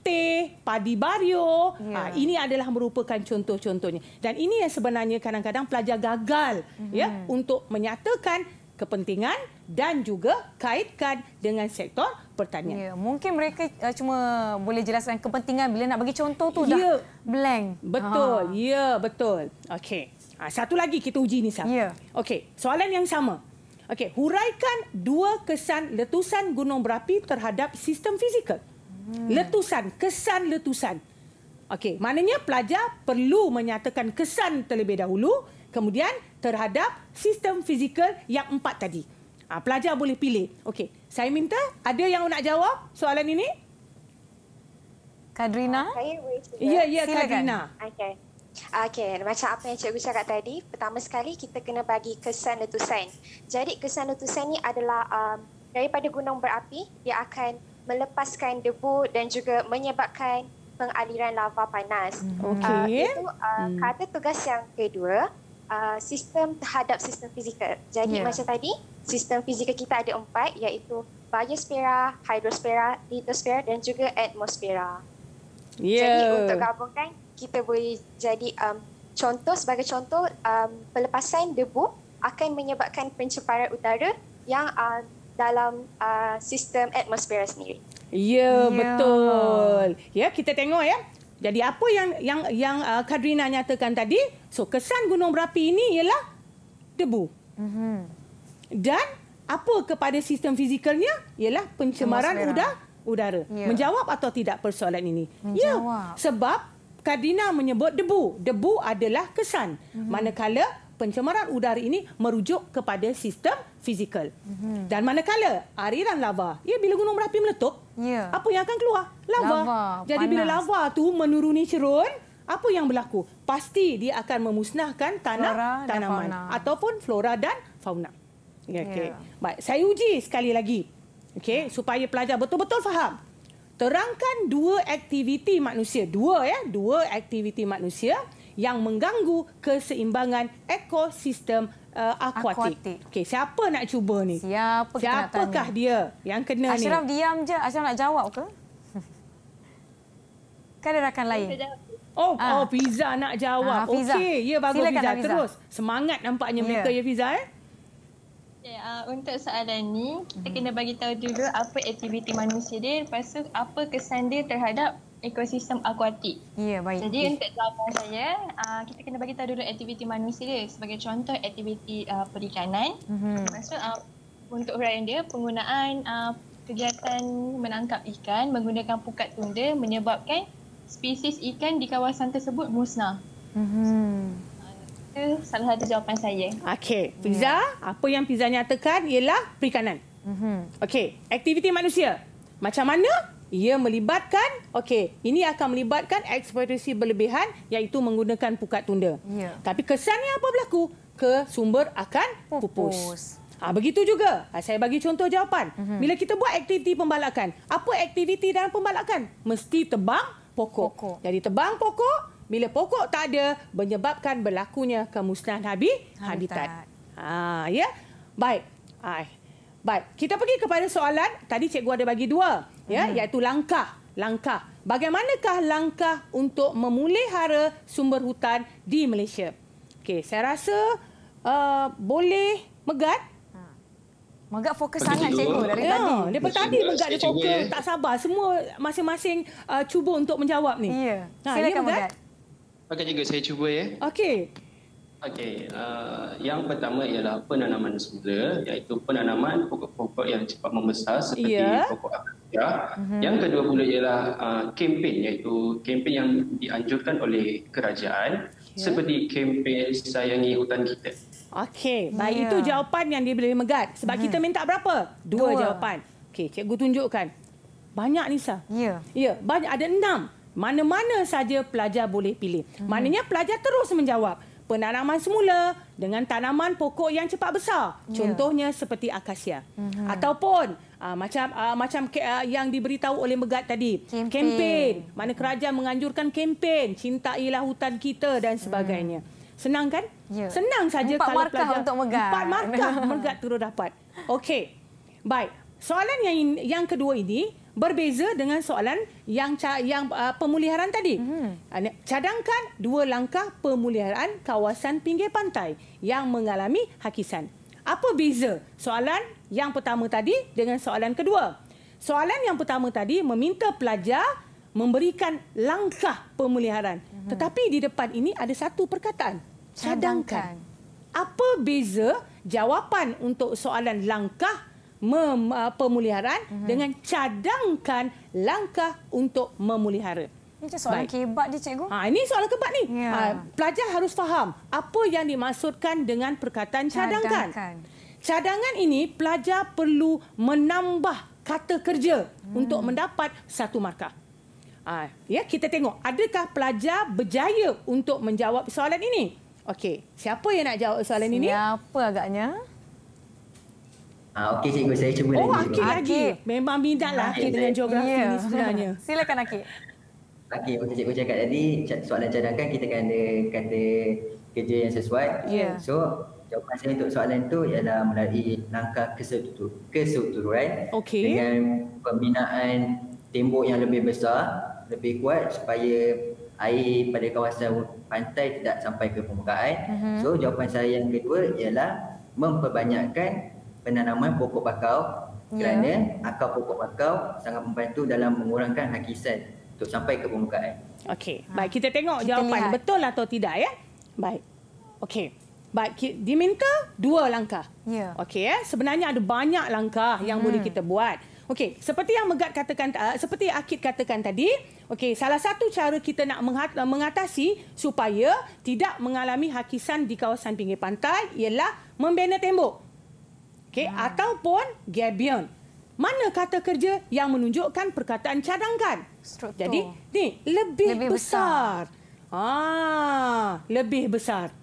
teh, padi bario. Ya. Ha, ini adalah merupakan contoh-contohnya. Dan ini yang sebenarnya kadang-kadang pelajar gagal mm-hmm. ya untuk menyatakan kepentingan dan juga kaitkan dengan sektor pertanian. Ya, mungkin mereka uh, cuma boleh jelaskan kepentingan bila nak bagi contoh tu ya. dah blank. Betul. Ha. Ya, betul. Okey. Ha, satu lagi kita uji ni sama. Ya. Okey. Soalan yang sama. Okey, huraikan dua kesan letusan gunung berapi terhadap sistem fizikal. Hmm. Letusan, kesan letusan. Okey, maknanya pelajar perlu menyatakan kesan terlebih dahulu kemudian terhadap sistem fizikal yang empat tadi. Ha, pelajar boleh pilih. Okey, saya minta ada yang nak jawab soalan ini? Kadrina? Uh, saya Ya, ya, Kadrina. Okey. Okay, macam apa yang cikgu cakap tadi, pertama sekali kita kena bagi kesan letusan. Jadi kesan letusan ni adalah um, daripada gunung berapi, dia akan melepaskan debu dan juga menyebabkan pengaliran lava panas. Okay. Hmm, uh, itu uh, hmm. kata tugas yang kedua, uh, sistem terhadap sistem fizikal. Jadi yeah. macam tadi, sistem fizikal kita ada empat iaitu biosfera, hidrosfera, litosfera dan juga atmosfera. Yeah. Jadi untuk gabungkan, kita boleh jadi um, contoh sebagai contoh um, pelepasan debu akan menyebabkan pencemaran udara yang uh, dalam uh, sistem atmosfera sendiri. Ya, yeah, yeah. betul. Ya, yeah, kita tengok ya. Jadi apa yang yang yang uh, Kadrina nyatakan tadi? So, kesan gunung berapi ini ialah debu. Mm-hmm. Dan apa kepada sistem fizikalnya? Ialah pencemaran udara. Udara. Ya. Yeah. Menjawab atau tidak persoalan ini? Ya. Yeah. Sebab Kadina menyebut debu. Debu adalah kesan. Mm-hmm. Manakala pencemaran udara ini merujuk kepada sistem fizikal. Mm-hmm. Dan manakala ariran lava, ia bila gunung berapi meletup, yeah. apa yang akan keluar? Lava. lava Jadi panas. bila lava tu menuruni cerun, apa yang berlaku? Pasti dia akan memusnahkan tanah flora tanaman ataupun flora dan fauna. Ya, okay, Yeah. Baik, saya uji sekali lagi. Okey, ya. supaya pelajar betul-betul faham. Terangkan dua aktiviti manusia, dua ya, dua aktiviti manusia yang mengganggu keseimbangan ekosistem uh, akuatik. Okey, siapa nak cuba ni? Siapa Siapakah dia yang kena Ashraf ni? Ashraf diam je, Ashraf nak jawab ke? kan ada rakan lain. Oh, ah. oh Fiza nak jawab. Ah, Okey, ya bagus Fiza terus. Semangat nampaknya yeah. mereka ya Fiza eh. Okay, uh, untuk soalan ni, kita kena bagi tahu dulu apa aktiviti manusia dia, lepas tu apa kesan dia terhadap ekosistem akuatik. Ya, yeah, baik. Jadi untuk jawapan saya, uh, kita kena bagi tahu dulu aktiviti manusia dia. Sebagai contoh aktiviti uh, perikanan. Mm-hmm. uh, untuk huraian dia, penggunaan uh, kegiatan menangkap ikan menggunakan pukat tunda menyebabkan spesies ikan di kawasan tersebut musnah. mm salah satu jawapan saya. Okey. Pizza, yeah. apa yang pizza nyatakan ialah perikanan. Mm -hmm. Okey. Aktiviti manusia. Macam mana? Ia melibatkan, okey, ini akan melibatkan eksploitasi berlebihan iaitu menggunakan pukat tunda. Yeah. Tapi kesannya apa berlaku? Ke sumber akan pupus. Ah ha, Begitu juga. Ha, saya bagi contoh jawapan. Mm -hmm. Bila kita buat aktiviti pembalakan, apa aktiviti dalam pembalakan? Mesti tebang pokok. pokok. Jadi tebang pokok, bila pokok tak ada menyebabkan berlakunya kemusnahan habi habitat. Ha ya. Baik. Hai. Baik. Kita pergi kepada soalan tadi cikgu ada bagi dua ya hmm. iaitu langkah langkah bagaimanakah langkah untuk memulihara sumber hutan di Malaysia. Okey, saya rasa uh, boleh megat ha. Megat fokus Pada sangat cikgu dari ya, tadi. Dari tadi Megat dia fokus, eh. tak sabar. Semua masing-masing uh, cuba untuk menjawab ni. Ya. Ha, ya Silakan ya, Megat. Okey cikgu, saya cuba ya. Okey. Okey, uh, yang pertama ialah penanaman semula iaitu penanaman pokok-pokok yang cepat membesar seperti yeah. pokok akasia. Mm -hmm. Yang kedua pula ialah uh, kempen iaitu kempen yang dianjurkan oleh kerajaan yeah. seperti kempen sayangi hutan kita. Okey, baik yeah. itu jawapan yang dia boleh megat sebab mm -hmm. kita minta berapa? Dua, Dua. jawapan. Okey, cikgu tunjukkan. Banyak Nisa. Ya. Yeah. Ya, yeah, banyak ada enam mana-mana saja pelajar boleh pilih. Hmm. Maknanya pelajar terus menjawab penanaman semula dengan tanaman pokok yang cepat besar. Yeah. Contohnya seperti akasia. Hmm. Ataupun uh, macam uh, macam ke, uh, yang diberitahu oleh Megat tadi. Kempen. kempen. Mana kerajaan menganjurkan kempen. Cintailah hutan kita dan sebagainya. Hmm. Senang kan? Yeah. Senang saja kalau pelajar. Empat markah untuk Megat. Empat markah Megat terus dapat. Okey. Baik. Soalan yang, yang kedua ini berbeza dengan soalan yang yang uh, pemuliharaan tadi. Mm -hmm. Uh, cadangkan dua langkah pemuliharaan kawasan pinggir pantai yang mengalami hakisan. Apa beza soalan yang pertama tadi dengan soalan kedua? Soalan yang pertama tadi meminta pelajar memberikan langkah pemuliharaan. Mm -hmm. Tetapi di depan ini ada satu perkataan. Cadangkan. Cadangkan. Apa beza jawapan untuk soalan langkah mem, ah, pemuliharaan mm-hmm. dengan cadangkan langkah untuk memulihara. Ah, ini soalan Baik. kebat dia, cikgu. Ha, ini soalan kebat ni. Ya. Ha, pelajar harus faham apa yang dimaksudkan dengan perkataan cadangkan. cadangkan. Cadangan ini pelajar perlu menambah kata kerja hmm. untuk mendapat satu markah. Ha, ya, kita tengok adakah pelajar berjaya untuk menjawab soalan ini? Okey, siapa yang nak jawab soalan siapa ini? Siapa agaknya? Ah, Okey cikgu, saya cuba oh, lagi. Oh, Akil lagi. Memang minta lah Akil dengan geografi yeah. ni sebenarnya. Silakan Akil. Akil, macam cikgu cakap tadi, soalan cadangkan kita kan ada kata kerja yang sesuai. Yeah. So, jawapan saya untuk soalan itu ialah melalui langkah kesetuturan kesetutur, okay. dengan pembinaan tembok yang lebih besar, lebih kuat supaya air pada kawasan pantai tidak sampai ke permukaan. Uh-huh. So, jawapan saya yang kedua ialah memperbanyakkan penanaman ah. pokok bakau yeah. kerana akar pokok bakau sangat membantu dalam mengurangkan hakisan untuk sampai ke permukaan. Okey, ah. baik kita tengok kita jawapan lihat. betul atau tidak ya. Baik. Okey. Baik, diminta dua langkah. Ya. Yeah. Okey ya, sebenarnya ada banyak langkah yang hmm. boleh kita buat. Okey, seperti yang Megat katakan uh, seperti Akid katakan tadi, okey, salah satu cara kita nak mengatasi supaya tidak mengalami hakisan di kawasan pinggir pantai ialah membina tembok. Okay, hmm. Ya. ataupun gabion mana kata kerja yang menunjukkan perkataan cadangkan? Struktur. jadi ni lebih, lebih besar. besar ah lebih besar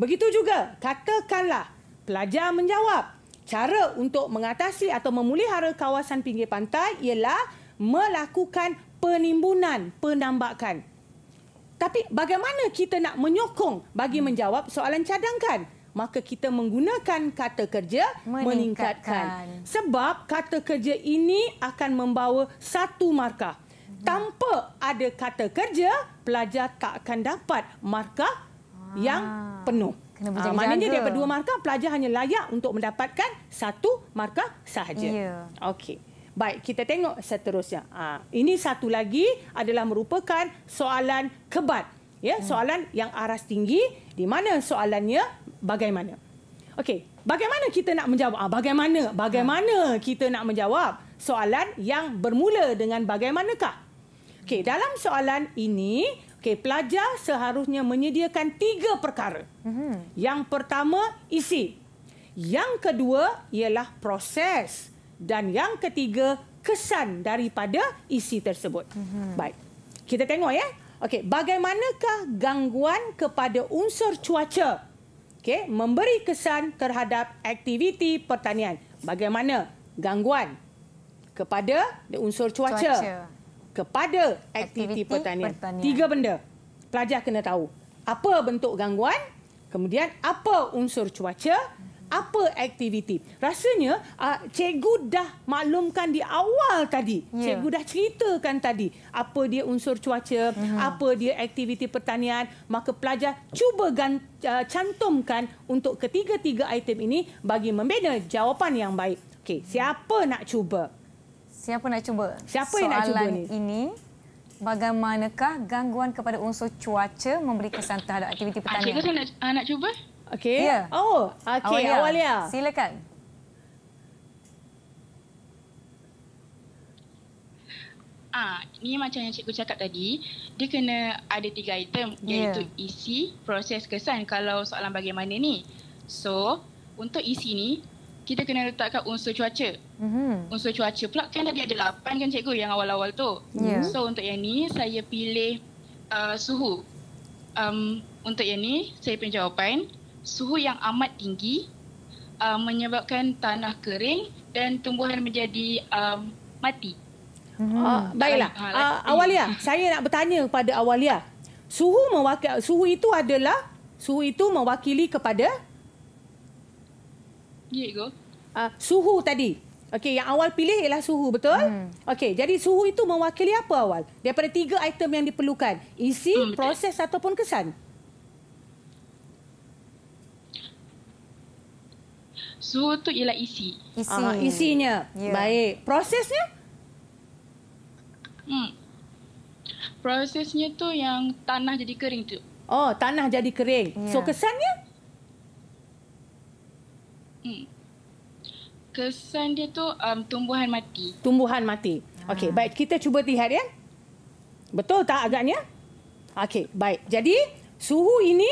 begitu juga katakanlah pelajar menjawab cara untuk mengatasi atau memulihara kawasan pinggir pantai ialah melakukan penimbunan penambakan tapi bagaimana kita nak menyokong bagi hmm. menjawab soalan cadangkan? maka kita menggunakan kata kerja meningkatkan. meningkatkan. Sebab kata kerja ini akan membawa satu markah. Mhm. Tanpa ada kata kerja, pelajar tak akan dapat markah ah. yang penuh. Kena ha, maknanya daripada dua markah, pelajar hanya layak untuk mendapatkan satu markah sahaja. Ya. Okey. Baik, kita tengok seterusnya. Ha, ini satu lagi adalah merupakan soalan kebat. Ya, hmm. soalan yang aras tinggi di mana soalannya bagaimana? Okey, bagaimana kita nak menjawab? Ah, bagaimana? Bagaimana hmm. kita nak menjawab soalan yang bermula dengan bagaimanakah? Okey, dalam soalan ini, okey, pelajar seharusnya menyediakan tiga perkara. Hmm. Yang pertama isi. Yang kedua ialah proses dan yang ketiga kesan daripada isi tersebut. Hmm. Baik. Kita tengok ya. Okey, bagaimanakah gangguan kepada unsur cuaca okay, memberi kesan terhadap aktiviti pertanian? Bagaimana gangguan kepada unsur cuaca, cuaca. kepada aktiviti, aktiviti pertanian. pertanian? Tiga benda pelajar kena tahu. Apa bentuk gangguan? Kemudian apa unsur cuaca? apa aktiviti. Rasanya uh, cikgu dah maklumkan di awal tadi. Yeah. Cikgu dah ceritakan tadi apa dia unsur cuaca, uh-huh. apa dia aktiviti pertanian, maka pelajar cuba gant- uh, ah, cantumkan untuk ketiga-tiga item ini bagi membina jawapan yang baik. Okey, siapa nak cuba? Siapa nak cuba? Siapa yang Soalan nak cuba ni? ini? Bagaimanakah gangguan kepada unsur cuaca memberi kesan terhadap aktiviti pertanian? Ah, cikgu saya nak, ah, nak cuba. Okey. Yeah. Oh, okey. Awalia. Awalia. Silakan. Ah, ni macam yang cikgu cakap tadi, dia kena ada tiga item ya. iaitu yeah. isi, proses, kesan kalau soalan bagaimana ni. So, untuk isi ni, kita kena letakkan unsur cuaca. Mm-hmm. Unsur cuaca pula kan tadi ada lapan kan cikgu yang awal-awal tu. Yeah. So, untuk yang ni, saya pilih uh, suhu. Um, untuk yang ni, saya pilih jawapan suhu yang amat tinggi uh, menyebabkan tanah kering dan tumbuhan menjadi um, mati. Uh, baiklah. Uh, Awalia, saya nak bertanya kepada Awalia. Suhu mewakili suhu itu adalah suhu itu mewakili kepada Diego. Uh, suhu tadi. Okey, yang awal pilih ialah suhu, betul? Hmm. Okey, jadi suhu itu mewakili apa awal? Daripada tiga item yang diperlukan. Isi, hmm, proses ataupun kesan. Zul tu ialah isi. Isi. Uh, isinya. Yeah. Baik. Prosesnya? Hmm. Prosesnya tu yang tanah jadi kering tu. Oh, tanah jadi kering. Yeah. So, kesannya? Hmm. Kesan dia tu um, tumbuhan mati. Tumbuhan mati. Okey, ah. baik. Kita cuba lihat ya. Betul tak agaknya? Okey, baik. Jadi, suhu ini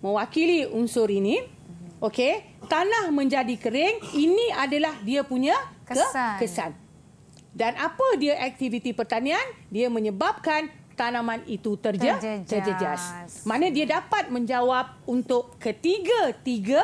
mewakili unsur ini. Mhm. Okey tanah menjadi kering, ini adalah dia punya kesan. kesan. Dan apa dia aktiviti pertanian? Dia menyebabkan tanaman itu terjejas. terjejas. Mana dia dapat menjawab untuk ketiga-tiga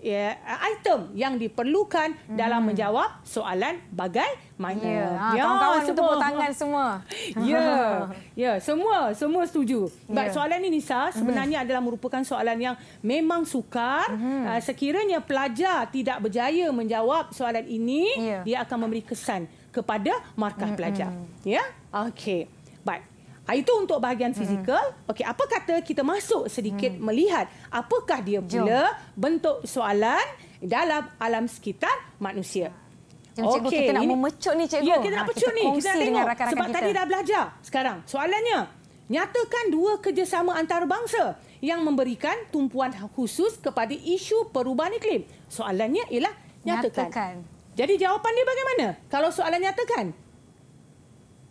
Yeah, item yang diperlukan hmm. dalam menjawab soalan bagaimana. Ya, yeah. ha, ya, kawan-kawan semua. tangan semua. Ya, yeah. yeah, semua semua setuju. Yeah. Soalan ini Nisa hmm. sebenarnya hmm. adalah merupakan soalan yang memang sukar. Hmm. Ah, sekiranya pelajar tidak berjaya menjawab soalan ini, yeah. dia akan memberi kesan kepada markah hmm. pelajar. Hmm. Ya, yeah? okey. Baik. Ha, itu untuk bahagian fizikal. Hmm. Okey, apa kata kita masuk sedikit hmm. melihat apakah dia pula Jom. bentuk soalan dalam alam sekitar manusia. Okey. okay. kita nak memecut ni cikgu. Ya, kita nak ah, pecut ni. Kita nak tengok. Rakan-rakan Sebab kita. tadi dah belajar. Sekarang, soalannya. Nyatakan dua kerjasama antarabangsa yang memberikan tumpuan khusus kepada isu perubahan iklim. Soalannya ialah nyatakan. nyatakan. Jadi jawapan dia bagaimana? Kalau soalan nyatakan,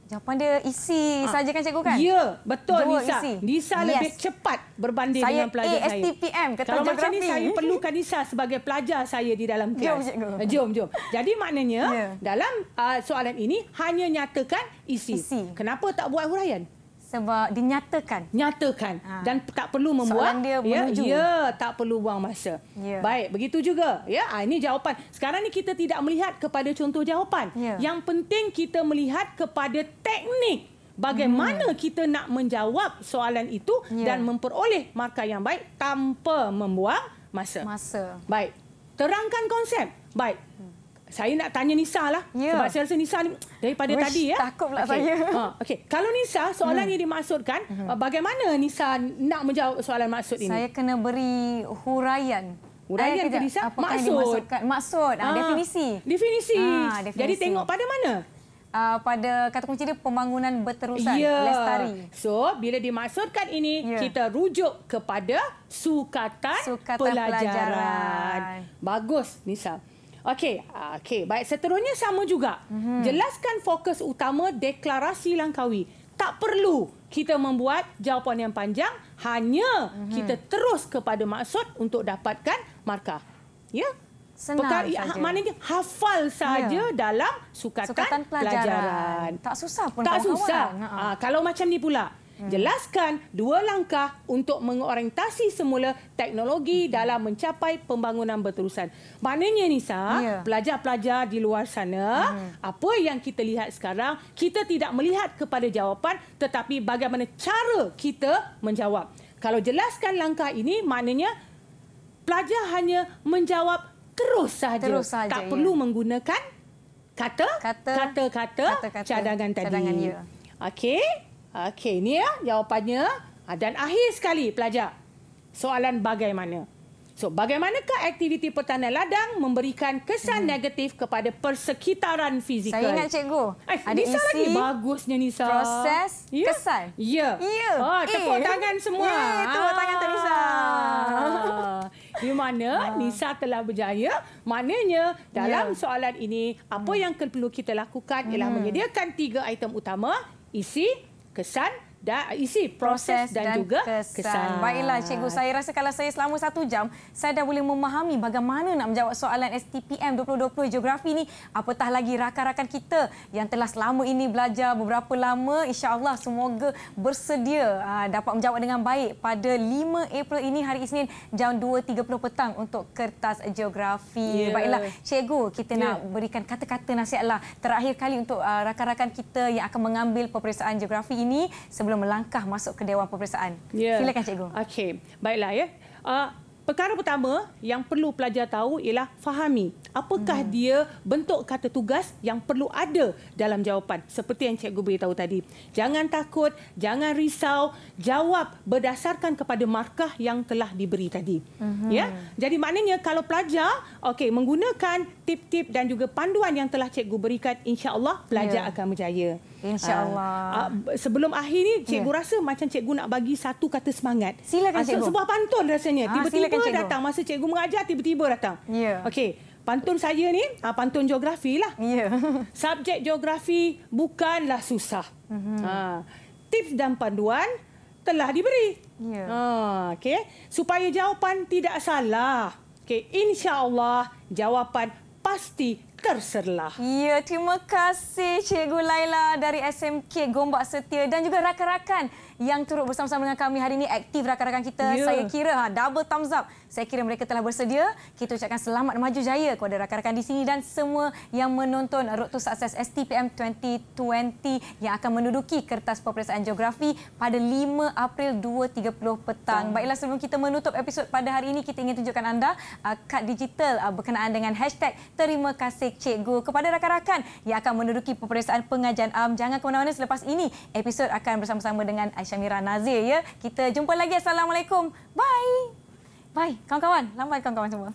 Jawapan dia isi ha. Ah. saja kan cikgu kan? Ya, betul Dua Nisa. Isi. Nisa yes. lebih cepat berbanding saya dengan pelajar ASTPM, saya. Saya ASTPM kata geografi. macam ni saya perlukan Nisa sebagai pelajar saya di dalam kelas. Jom cikgu. Eh, jom, jom. Jadi maknanya yeah. dalam uh, soalan ini hanya nyatakan isi. isi. Kenapa tak buat huraian? sebab dinyatakan nyatakan ha. dan tak perlu membuat dia ya, ya tak perlu buang masa ya. baik begitu juga ya ha, ini jawapan sekarang ni kita tidak melihat kepada contoh jawapan ya. yang penting kita melihat kepada teknik bagaimana hmm. kita nak menjawab soalan itu ya. dan memperoleh markah yang baik tanpa membuang masa masa baik terangkan konsep baik hmm saya nak tanya Nisa lah. Yeah. Sebab saya rasa Nisa ni daripada Wish, tadi ya. Takut pula okay. saya. Ha, ah, okay. Kalau Nisa, soalan hmm. ini dimaksudkan, hmm. Ah, bagaimana Nisa nak menjawab soalan maksud ini? Saya kena beri huraian. Huraian eh, ke Nisa? Maksud. Maksud, ha, definisi. Definisi. Ha, definisi. Jadi tengok pada mana? Uh, pada kata kunci dia pembangunan berterusan yeah. lestari. So bila dimaksudkan ini yeah. kita rujuk kepada sukatan, sukatan pelajaran. pelajaran. Bagus Nisa. Okey, ah, okey. Baik, seterusnya sama juga. Mm-hmm. Jelaskan fokus utama deklarasi Langkawi. Tak perlu kita membuat jawapan yang panjang, hanya mm-hmm. kita terus kepada maksud untuk dapatkan markah. Ya? Senang ya, saja. Maknanya hafal saja ya. dalam sukatan, sukatan pelajaran. pelajaran. Tak susah pun. Tak susah. Ha, kalau macam ni pula. Hmm. jelaskan dua langkah untuk mengorientasi semula teknologi hmm. dalam mencapai pembangunan berterusan. Maknanya Nisa, ya. pelajar-pelajar ya. di luar sana, hmm. apa yang kita lihat sekarang, kita tidak melihat kepada jawapan tetapi bagaimana cara kita menjawab. Kalau jelaskan langkah ini, maknanya pelajar hanya menjawab terus saja Terus sahaja tak ya. perlu menggunakan kata-kata cadangan, cadangan tadi. Ya. Okey. Okey, ni ya jawapannya. Ah, dan akhir sekali pelajar. Soalan bagaimana? So, bagaimanakah aktiviti pertanian ladang memberikan kesan hmm. negatif kepada persekitaran fizikal? Saya ingat cikgu. Eh, ada Nisa isi, lagi bagusnya Nisa. Proses ya? kesan. Ya. Ya. Oh, tepuk eh. tangan semua. Ya, tepuk tangan tu Nisa. Ah. Di mana ha. Nisa telah berjaya. Maknanya dalam ya. soalan ini, apa hmm. yang perlu kita lakukan ialah hmm. menyediakan tiga item utama. Isi, son. da, isi proses, proses dan, dan juga kesan. kesan. Baiklah cikgu, saya rasa kalau saya selama satu jam, saya dah boleh memahami bagaimana nak menjawab soalan STPM 2020 geografi ni. Apatah lagi rakan-rakan kita yang telah selama ini belajar beberapa lama, insya-Allah semoga bersedia ah, dapat menjawab dengan baik pada 5 April ini hari Isnin jam 2.30 petang untuk kertas geografi. Yeah. Baiklah cikgu, kita yeah. nak berikan kata-kata nasihatlah terakhir kali untuk ah, rakan-rakan kita yang akan mengambil peperiksaan geografi ini sebelum melangkah masuk ke Dewan Pemeriksaan. Ya. Silakan Cikgu. Okey, baiklah. ya. Uh, perkara pertama yang perlu pelajar tahu ialah fahami apakah hmm. dia bentuk kata tugas yang perlu ada dalam jawapan. Seperti yang Cikgu beritahu tadi. Jangan takut, jangan risau, jawab berdasarkan kepada markah yang telah diberi tadi. Hmm. Ya. Jadi maknanya kalau pelajar okay, menggunakan tip-tip dan juga panduan yang telah cikgu berikan insya-Allah pelajar yeah. akan berjaya. Insya-Allah. Uh, sebelum akhir ni cikgu yeah. rasa macam cikgu nak bagi satu kata semangat. Silakan ah, cikgu. Sebuah pantun rasanya. Tiba-tiba ah, datang masa cikgu mengajar tiba-tiba datang. Ya. Yeah. Okey. Pantun saya ni, uh, pantun geografi lah. Ya. Yeah. Subjek geografi bukanlah susah. Mm-hmm. Uh, tips dan panduan telah diberi. Ya. Yeah. Uh, okey. Supaya jawapan tidak salah. Okey, insya-Allah jawapan pasti terserlah. Ya, terima kasih Cikgu Laila dari SMK Gombak Setia dan juga rakan-rakan yang turut bersama-sama dengan kami hari ini aktif rakan-rakan kita. Yeah. Saya kira ha double thumbs up. Saya kira mereka telah bersedia. Kita ucapkan selamat maju jaya kepada rakan-rakan di sini dan semua yang menonton Road to Success STPM 2020 yang akan menduduki kertas peperiksaan geografi pada 5 April 2.30 petang. Tom. Baiklah sebelum kita menutup episod pada hari ini kita ingin tunjukkan anda uh, kad digital uh, berkenaan dengan hashtag terima kasih cikgu kepada rakan-rakan yang akan menduduki peperiksaan pengajian am um, jangan ke mana-mana selepas ini episod akan bersama-sama dengan Syamira Nazir ya. Kita jumpa lagi. Assalamualaikum. Bye. Bye kawan-kawan. Lambai kawan-kawan semua.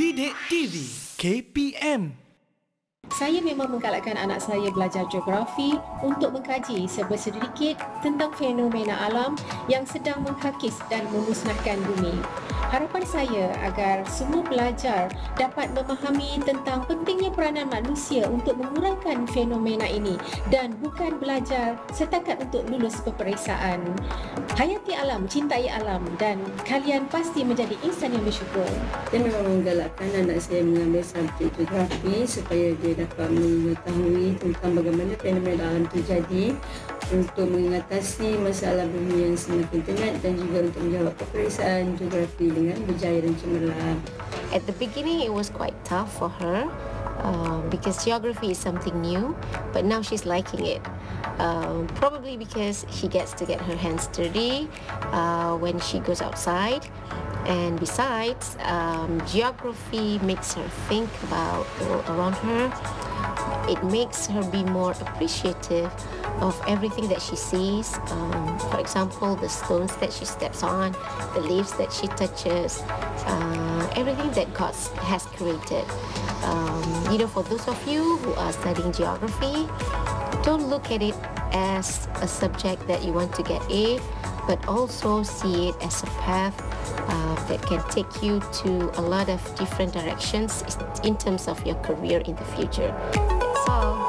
Didik TV KPM saya memang menggalakkan anak saya belajar geografi untuk mengkaji sedikit tentang fenomena alam yang sedang menghakis dan memusnahkan bumi. Harapan saya agar semua pelajar dapat memahami tentang pentingnya peranan manusia untuk mengurangkan fenomena ini dan bukan belajar setakat untuk lulus peperiksaan. Hayati alam, cintai alam dan kalian pasti menjadi insan yang bersyukur. Saya memang menggalakkan anak saya mengambil subjek geografi supaya dia dapat dapat mengetahui tentang bagaimana fenomena alam terjadi untuk mengatasi masalah bumi yang semakin tenat dan juga untuk menjawab peperiksaan geografi dengan berjaya dan cemerlang. At the beginning, it was quite tough for her uh, because geography is something new, but now she's liking it. um, probably because she gets to get her hands dirty uh, when she goes outside. And besides, um, geography makes her think about the uh, world around her. It makes her be more appreciative of everything that she sees. Um, for example, the stones that she steps on, the leaves that she touches, uh, everything that God has created. Um, you know, for those of you who are studying geography, don't look at it as a subject that you want to get A, but also see it as a path uh, that can take you to a lot of different directions in terms of your career in the future. That's all.